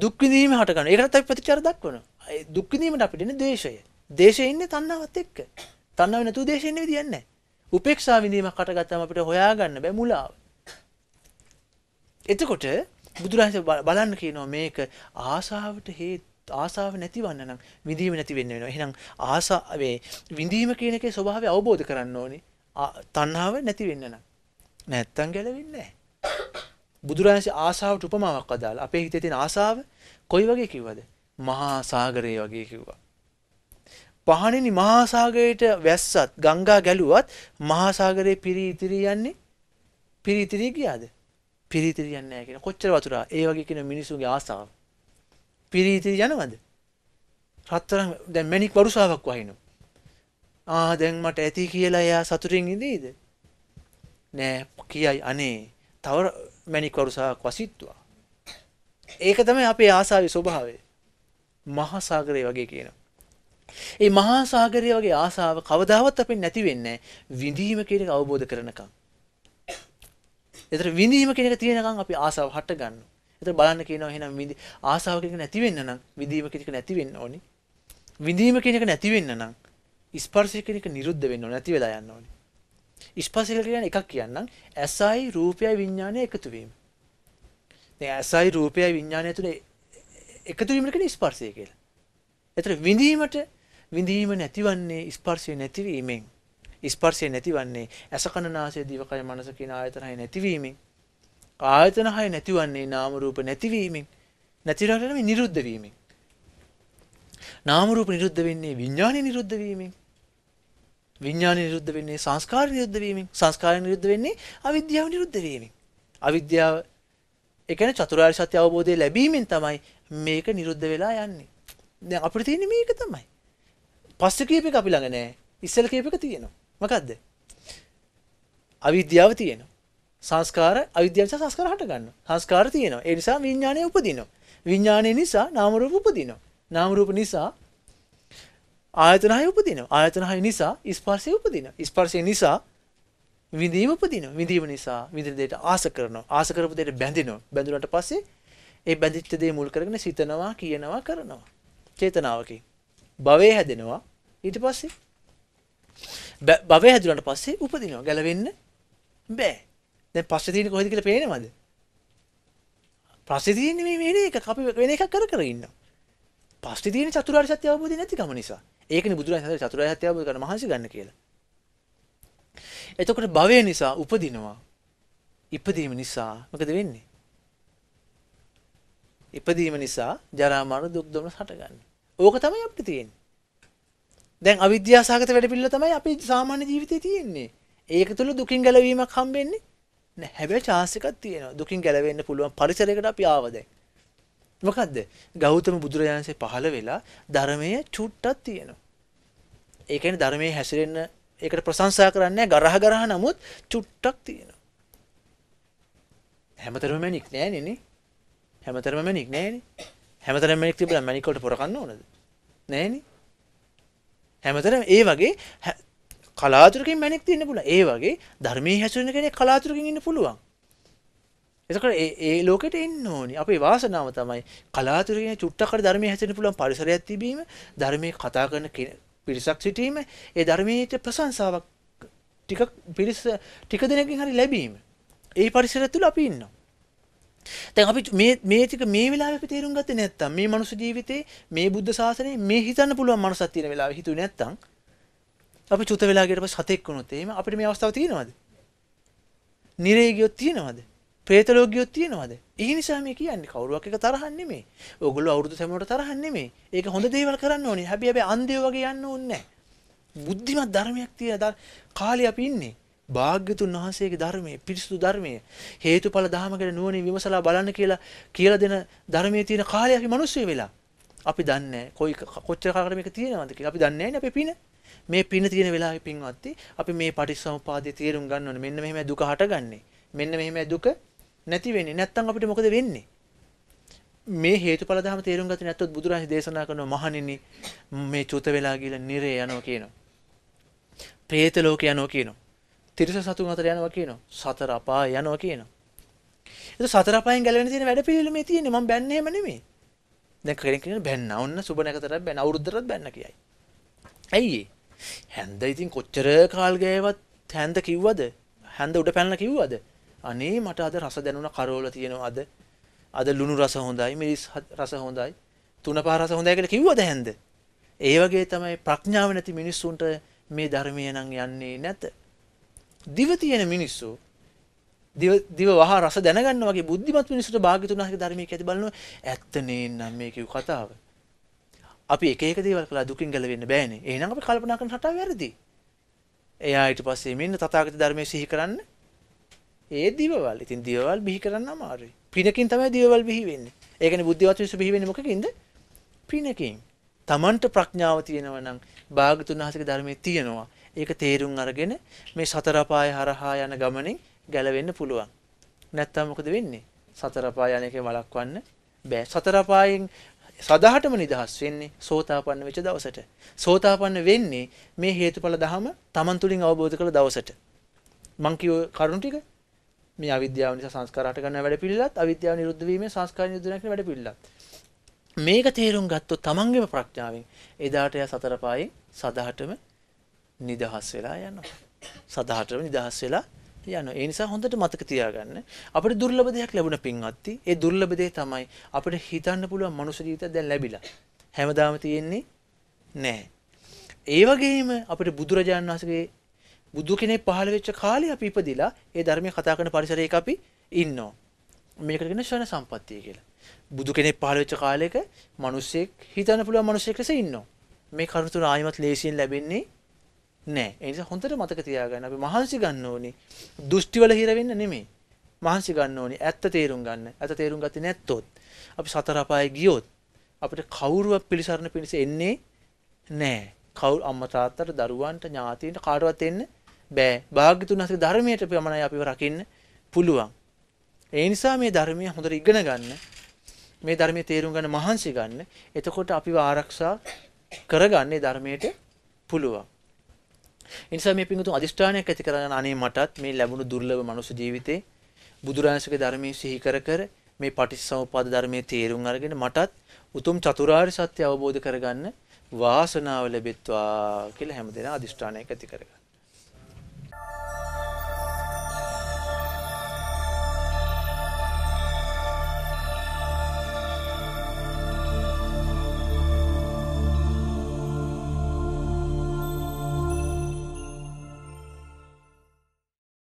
දුක් විඳීම හට ගන්නවා. ඒකටත් අපි ප්‍රතිචාර දක්වනවා. දුක් විඳීමට අපිට ඉන්නේ ද්වේෂය. ද්වේෂය ඉන්නේ තණ්හාවත් එක්ක. තණ්හාව නැතුව දේශෙන්නේ විදියක් නැහැ. උපේක්ෂා විඳීමක් හටගත්තම අපිට හොයාගන්න බෑ මුලාව. එතකොට බුදුරජාණන් බලන්න කියනවා මේක ආසාවට හේතු ආසාව නැතිවන්න නම් විඳීම නැති වෙන්න වෙනවා. එහෙනම් ආසාවේ විඳීම කියන එකේ ස්වභාවය අවබෝධ කරන්න ඕනේ. තණ්හාව නැති වෙන්න නම්. නැත්තම් ගැලවෙන්නේ නැහැ. බුදුරජාණන් ආසාවට උපමාවක් අදාලා අපේ හිතේ තියෙන ආසාව කොයි වගේ කිව්වද? මහා සාගරය වගේ කිව්වා. පහණෙනි මහා සාගරයට වැස්සත් ගංගා ගැලුවත් මහා සාගරේ පිරී ඉතිරී යන්නේ පිරී ඉතිරී ගියාද? පිරී ඉතිරී යන්නේ නැහැ කියන. කොච්චර වතුරා. ඒ වගේ කියන මිනිසුන්ගේ ආසාව. පිරී ඉතිරී යනවද? රත්තරන් දැන් මැණික් වරුසාවක් වහිනවා. ආ දැන් මට ඇති කියලා එයා සතුටින් ඉඳීද? නෑ කියයි අනේ තව මැණික් වරුසාවක් වසිත්වා. ඒක තමයි අපේ ආසාවේ ස්වභාවය. මහා සාගරය වගේ කියනවා. ඒ මහා සාගරය වගේ ආසාව කවදාවත් අපෙන් නැති වෙන්නේ විඳීම කියන එක අවබෝධ කරනකම්. ඒතර විඳීම කියන එක තියෙනකම් අපි ආසාව හට ගන්නවා. ඒතර බලන්න කියනවා එහෙනම් විඳි ආසාව කියන එක නැති වෙන්න නම් විඳීම කියන එක නැති වෙන්න ඕනේ. විඳීම කියන එක නැති වෙන්න නම් ස්පර්ශය කියන එක නිරුද්ධ වෙන්න ඕනේ නැති වෙලා යන්න ඕනේ. ස්පර්ශය කියන්නේ එකක් කියන්නම් ඇසයි රූපයයි විඥානය එකතු වීම. දැන් ඇසයි රූපයයි විඥානය තුනේ එකතු වීම කියන්නේ ස්පර්ශය කියලා. ඒතර විඳීමට විඳීම නැතිවන්නේ ස්පර්ශය නැතිවීමෙන්. ස්පර්ශය නැතිවන්නේ ඇසකණනාසය දිවකය මනස කියන ආයතනයි නැතිවීමෙන්. ආයතන හය නැතිවන්නේ නාම රූප නැතිවීමෙන්. නැතිරටම නිරුද්ධ වීමෙන්. නාම රූප නිරුද්ධ වෙන්නේ විඥාන නිරුද්ධ වීමෙන්. විඥාන නිරුද්ධ වෙන්නේ සංස්කාර නිරුද්ධ වීමෙන්. සංස්කාර නිරුද්ධ වෙන්නේ අවිද්‍යාව නිරුද්ධ වීමෙන්. අවිද්‍යාව ඒ කියන්නේ චතුරාර්ය සත්‍ය අවබෝධය ලැබීමෙන් තමයි මේක නිරුද්ධ වෙලා යන්නේ. දැන් අපිට තියෙන්නේ මේක තමයි. පස්සේ කියප එක අපි ළඟ නෑ. ඉස්සෙල් කියප එක තියෙනවා. මොකද්ද? අවිද්‍යාව තියෙනවා. සංස්කාර අවිද්‍යාව නිසා සංස්කාර හට ගන්නවා. සංස්කාර තියෙනවා. ඒ නිසා විඥානය උපදිනවා. විඥානය නිසා නාම රූප උපදිනවා. නාම රූප නිසා ආයතන හය උපදිනවා. ආයතන හය නිසා ස්පර්ශය උපදිනවා. ස්පර්ශය නිසා විඳීම උපදිනවා. විඳීම නිසා විඳින දෙයට ආස කරනවා. ආස කරපු දෙයට බැඳිනවා. බැඳුනට පස්සේ ඒ බැඳිච්ච දේ මුල් කරගෙන සිතනවා, කියනවා, කරනවා. චේතනාවකින් භවය හැදෙනවා. ඊට පස්සේ භවය හැදුනට පස්සේ උපදිනවා ගැලවෙන්න බෑ දැන් පස්සේ තියෙන්නේ කොහෙද කියලා පේනවද පස්සේ තියෙන්නේ මේ වෙන එකක් අපි වෙන එකක් කර කර ඉන්නවා පස්සේ තියෙන චතුරාර්ය සත්‍ය අවබෝධය නැතිකම නිසා ඒකනේ බුදුරජාණන් වහන්සේ චතුරාර්ය සත්‍ය අවබෝධ කරන මහන්සි ගන්න කියලා එතකොට භවය නිසා උපදිනවා ඉපදීම නිසා මොකද වෙන්නේ ඉපදීම නිසා ජරා මරණ දුක් දුමන හටගන්නේ ඕක තමයි අපිට තියෙන්නේ දැන් අවිද්‍යා සහගත වැඩපිළිවෙල තමයි අපි සාමාන්‍ය ජීවිතේ තියෙන්නේ. ඒක තුළ දුකින් ගැලවීමක් හම්බෙන්නේ නැහැ. හැබැයි chance එකක් තියෙනවා. දුකින් ගැලවෙන්න පුළුවන් පරිසරයකට අපි ආව දැන්. මොකද්ද? ගෞතම බුදුරජාණන්සේ පහළ වෙලා ධර්මයේ චුට්ටක් තියෙනවා. ඒ කියන්නේ ධර්මයේ හැසිරෙන්න ඒකට ප්‍රශංසා කරන්නේ ගරහ ගරහ නමුත් චුට්ටක් තියෙනවා. හැමතරම මැනික් නෑනේ නේ. හැමතරම මැනික් නෑනේ. හැමතරම මැනික් තිබුණා මැනික් වලට පොර කන්න ඕනද? නෑනේ. හැමතර ඒ වගේ කලාතුරකින් මැනෙක් තින්න පුළ ඒ වගේ ධර්මී හැසුරෙන කෙනෙක් කලාතුරකින් ඉන්න පුළුවන් එතකට ඒ ලෝකට එන්න ඕනි අපේ වාසනාව තමයි කලාතුරගෙන චුට්ටකට ධර්මය හැසෙන පුළුවන් පරිසරයක් තිබීම ධර්මය කතා කරන පිරිසක් සිටීම ඒ ධර්මයට ප්‍රසංසාවක් ටික පිරිස ටික දෙනකින් හරි ලැබීම ඒ පරිසර තුළ අපි ඉන්නවා දැන් අපි මේ මේ ටික මේ වෙලාවේ අපි තේරුම් ගත්තේ නැත්තම් මේ මනුස්ස ජීවිතේ මේ බුද්ධ ශාසනයේ මේ හිතන්න පුළුවන් මනුස්සක් තියෙන වෙලාවේ හිතුවේ නැත්තම් අපි චුත වෙලා ගියට පස්සේ හතෙක් වුණොත් එහෙම අපිට මේ අවස්ථාව තියෙනවද? නිරේ ගියොත් තියෙනවද? പ്രേත ලෝක ගියොත් තියෙනවද? ඒ නිසා මේ කියන්නේ කවුරුවක් එක තරහන් නෙමෙයි. ඔයගොල්ලෝ අවුරුදු සැමවට තරහන් නෙමෙයි. ඒක හොඳ දේවල් කරන්න ඕනේ. හැබැයි හැබැයි අන්ධයෝ වගේ යන්න ඕනේ නැහැ. බුද්ධිමත් ධර්මයක් තියෙන කාලේ අපි ඉන්නේ. භාග්‍යතුන් වහන්සේගේ ධර්මයේ පිරිසුදු ධර්මයේ හේතුඵල ධහම ගැන නුවණින් විමසලා බලන්න කියලා කියලා දෙන ධර්මයේ තියෙන කාලය අපි මිනිස්සු වෙලා. අපි දන්නේ කොයි කොච්චර කාලකට මේක තියෙනවද කියලා. අපි දන්නේ නැහැ අපේ පින. මේ පින තියෙන වෙලාවේ පින්වත්ටි අපි මේ පටිච්චසමුපාදය තේරුම් ගන්න ඕනේ. මෙන්න මෙහෙමයි දුක හටගන්නේ. මෙන්න මෙහෙමයි දුක නැති වෙන්නේ. නැත්තම් අපිට මොකද වෙන්නේ? මේ හේතුඵල ධහම තේරුම් ගත්තේ නැත්තොත් බුදුරජාණන් දේශනා කරන මහණෙනි මේ චුත වෙලා ගිහලා නිරේ යනවා කියනවා. പ്രേත ලෝක යනවා කියනවා. තිරිස සතුන් අතර යනවා කියනවා. සතර අපාය යනවා කියනවා. ඒක සතර අපායෙන් ගැලවෙන්න තියෙන වැඩ පිළිවිල මේ තියෙන්නේ. මම බැන්නේ එහෙම නෙමෙයි. දැන් කෙනෙක් කියන බැන්න ඔන්න සුබ නැකතරක් බැන්න අවුරුද්දටත් බැන්න කියයි. ඇයි හැන්ද ඉතින් කොච්චර කාල් ගෑවත් හැන්ද කිව්වද? හැන්ද උඩ පැනලා කිව්වද? අනේ මට අද රස දැනුණ කරවල තියෙනවද? අද ලුණු රස හොඳයි, මිරිස් රස හොඳයි, තුනපහ රස හොඳයි කියලා කිව්වද හැන්ද? ඒ වගේ තමයි ප්‍රඥාව නැති මිනිස්සුන්ට මේ ධර්මය නම් යන්නේ නැත. දිව තියෙන මිනිස්සු දිව දිව වහා රස දැනගන්න වගේ බුද්ධිමත් මිනිස්සුන්ට භාග්‍යතුන් වහන්සේගේ ධර්මයේ ඇති බලනවා ඇත්ත නේනම් මේ කියු කතාව. අපි එක එක දේවල් කළා දුකින් ගැලවෙන්න බෑනේ. එහෙනම් අපි කල්පනා කරන රටාව වැරදි. එයා ඊට පස්සේ මෙන්න තථාගත ධර්මයේ සිහි කරන්න ඒ දිවවල්. ඉතින් දිවවල් බිහි කරන්න අමාරුයි. පිනකින් තමයි දිවවල් බිහි වෙන්නේ. ඒ කියන්නේ බුද්ධිවත් මිනිස්සු බිහි වෙන්නේ මොකකින්ද? පිනකින්. Tamanට ප්‍රඥාව තියෙනවා නම් භාග්‍යතුන් වහන්සේගේ ධර්මයේ තියෙනවා. ඒක තේරුම් අරගෙන මේ සතර අපාය හරහා යන ගමනින් ගැලවෙන්න පුළුවන්. නැත්තම් මොකද වෙන්නේ? සතර අපාය යන එකේ වළක්වන්න බෑ. සතර අපායෙන් සදාටම නිදහස් වෙන්නේ සෝතාපන්න වෙච්ච දවසට. සෝතාපන්න වෙන්නේ මේ හේතුඵල ධහම Taman තුලින් අවබෝධ කළ දවසට. මං කියව කරුණු ටික මේ අවිද්‍යාව නිසා සංස්කාර හට ගන්න වැඩ පිළිලත් අවිද්‍යාව නිරුද්ධ වීමේ සංස්කාර නිරුද්ධ වෙන වැඩ පිළිලත්. මේක තේරුම් ගත්තොත් තමන්ගේම ප්‍රඥාවෙන් එදාට එයා සතර පායේ සදාටම නිදහස් වෙලා යනවා. සදහටම නිදහස් වෙලා යනවා. ඒ නිසා හොඳට මතක තියාගන්න. අපිට දුර්ලභ දෙයක් ලැබුණ පින්වත්ටි. ඒ දුර්ලභ දේ තමයි අපිට හිතන්න පුළුවන් මනුෂ්‍ය ජීවිතය දැන් ලැබිලා. හැමදාම තියෙන්නේ නැහැ. ඒ වගේම අපිට බුදුරජාණන් වහන්සේගේ බුදු කෙනෙක් පහළ වෙච්ච කාලේ අපි ඉපදිලා ඒ ධර්මයේ කතා කරන පරිසරයක අපි ඉන්නවා. මේකට කියන ශ්‍රණ සම්පත්තිය කියලා. බුදු කෙනෙක් පහළ වෙච්ච කාලයක මිනිස්සෙක් හිතන්න පුළුවන් මිනිස්සෙක් ලෙස ඉන්නවා. මේ කරුණ තුන ආයිමත් ලේසියෙන් ලැබෙන්නේ නෑ. ඒ නිසා හොඳට මතක තියාගන්න අපි මහන්සි ගන්න ඕනි. දෘෂ්ටිවල හිර වෙන්න නෙමෙයි. මහන්සි ගන්න ඕනි. ඇත්ත තේරුම් ගන්න. ඇත්ත තේරුම් ගත්තේ නැත්තොත් අපි සතර අපායේ ගියොත් අපිට කවුරුවක් පිළිසරණ පිණිස එන්නේ නෑ. කවුරු අම්මා තාත්තට දරුවන්ට ඥාතීන්ට කාටවත් එන්න බෑ. භාග්‍යතුන් හසේ ධර්මයට පමණයි අපිව රකින්න පුළුවන්. ඒ නිසා මේ ධර්මය හොඳට ඉගෙන ගන්න. මේ ධර්මයේ තේරුම් ගන්න මහන්සි ගන්න. එතකොට අපිව ආරක්ෂා කරගන්නේ ධර්මයට පුළුවන්. එනිසා මේ පිංගුතුන් අදිෂ්ඨානයක් ඇති කරගෙන අනේ මටත් මේ ලැබුණු දුර්ලභ මනුෂ්‍ය ජීවිතේ බුදුරජාණන්සේගේ ධර්මයේ සිහි කර කර මේ පටිච්චසමුප්පාද ධර්මයේ තේරුම් අරගෙන මටත් උතුම් චතුරාර්ය සත්‍ය අවබෝධ කරගන්න වාසනාව ලැබෙත්වා කියලා හැමදේම අදිෂ්ඨානයක් ඇති කරගන්න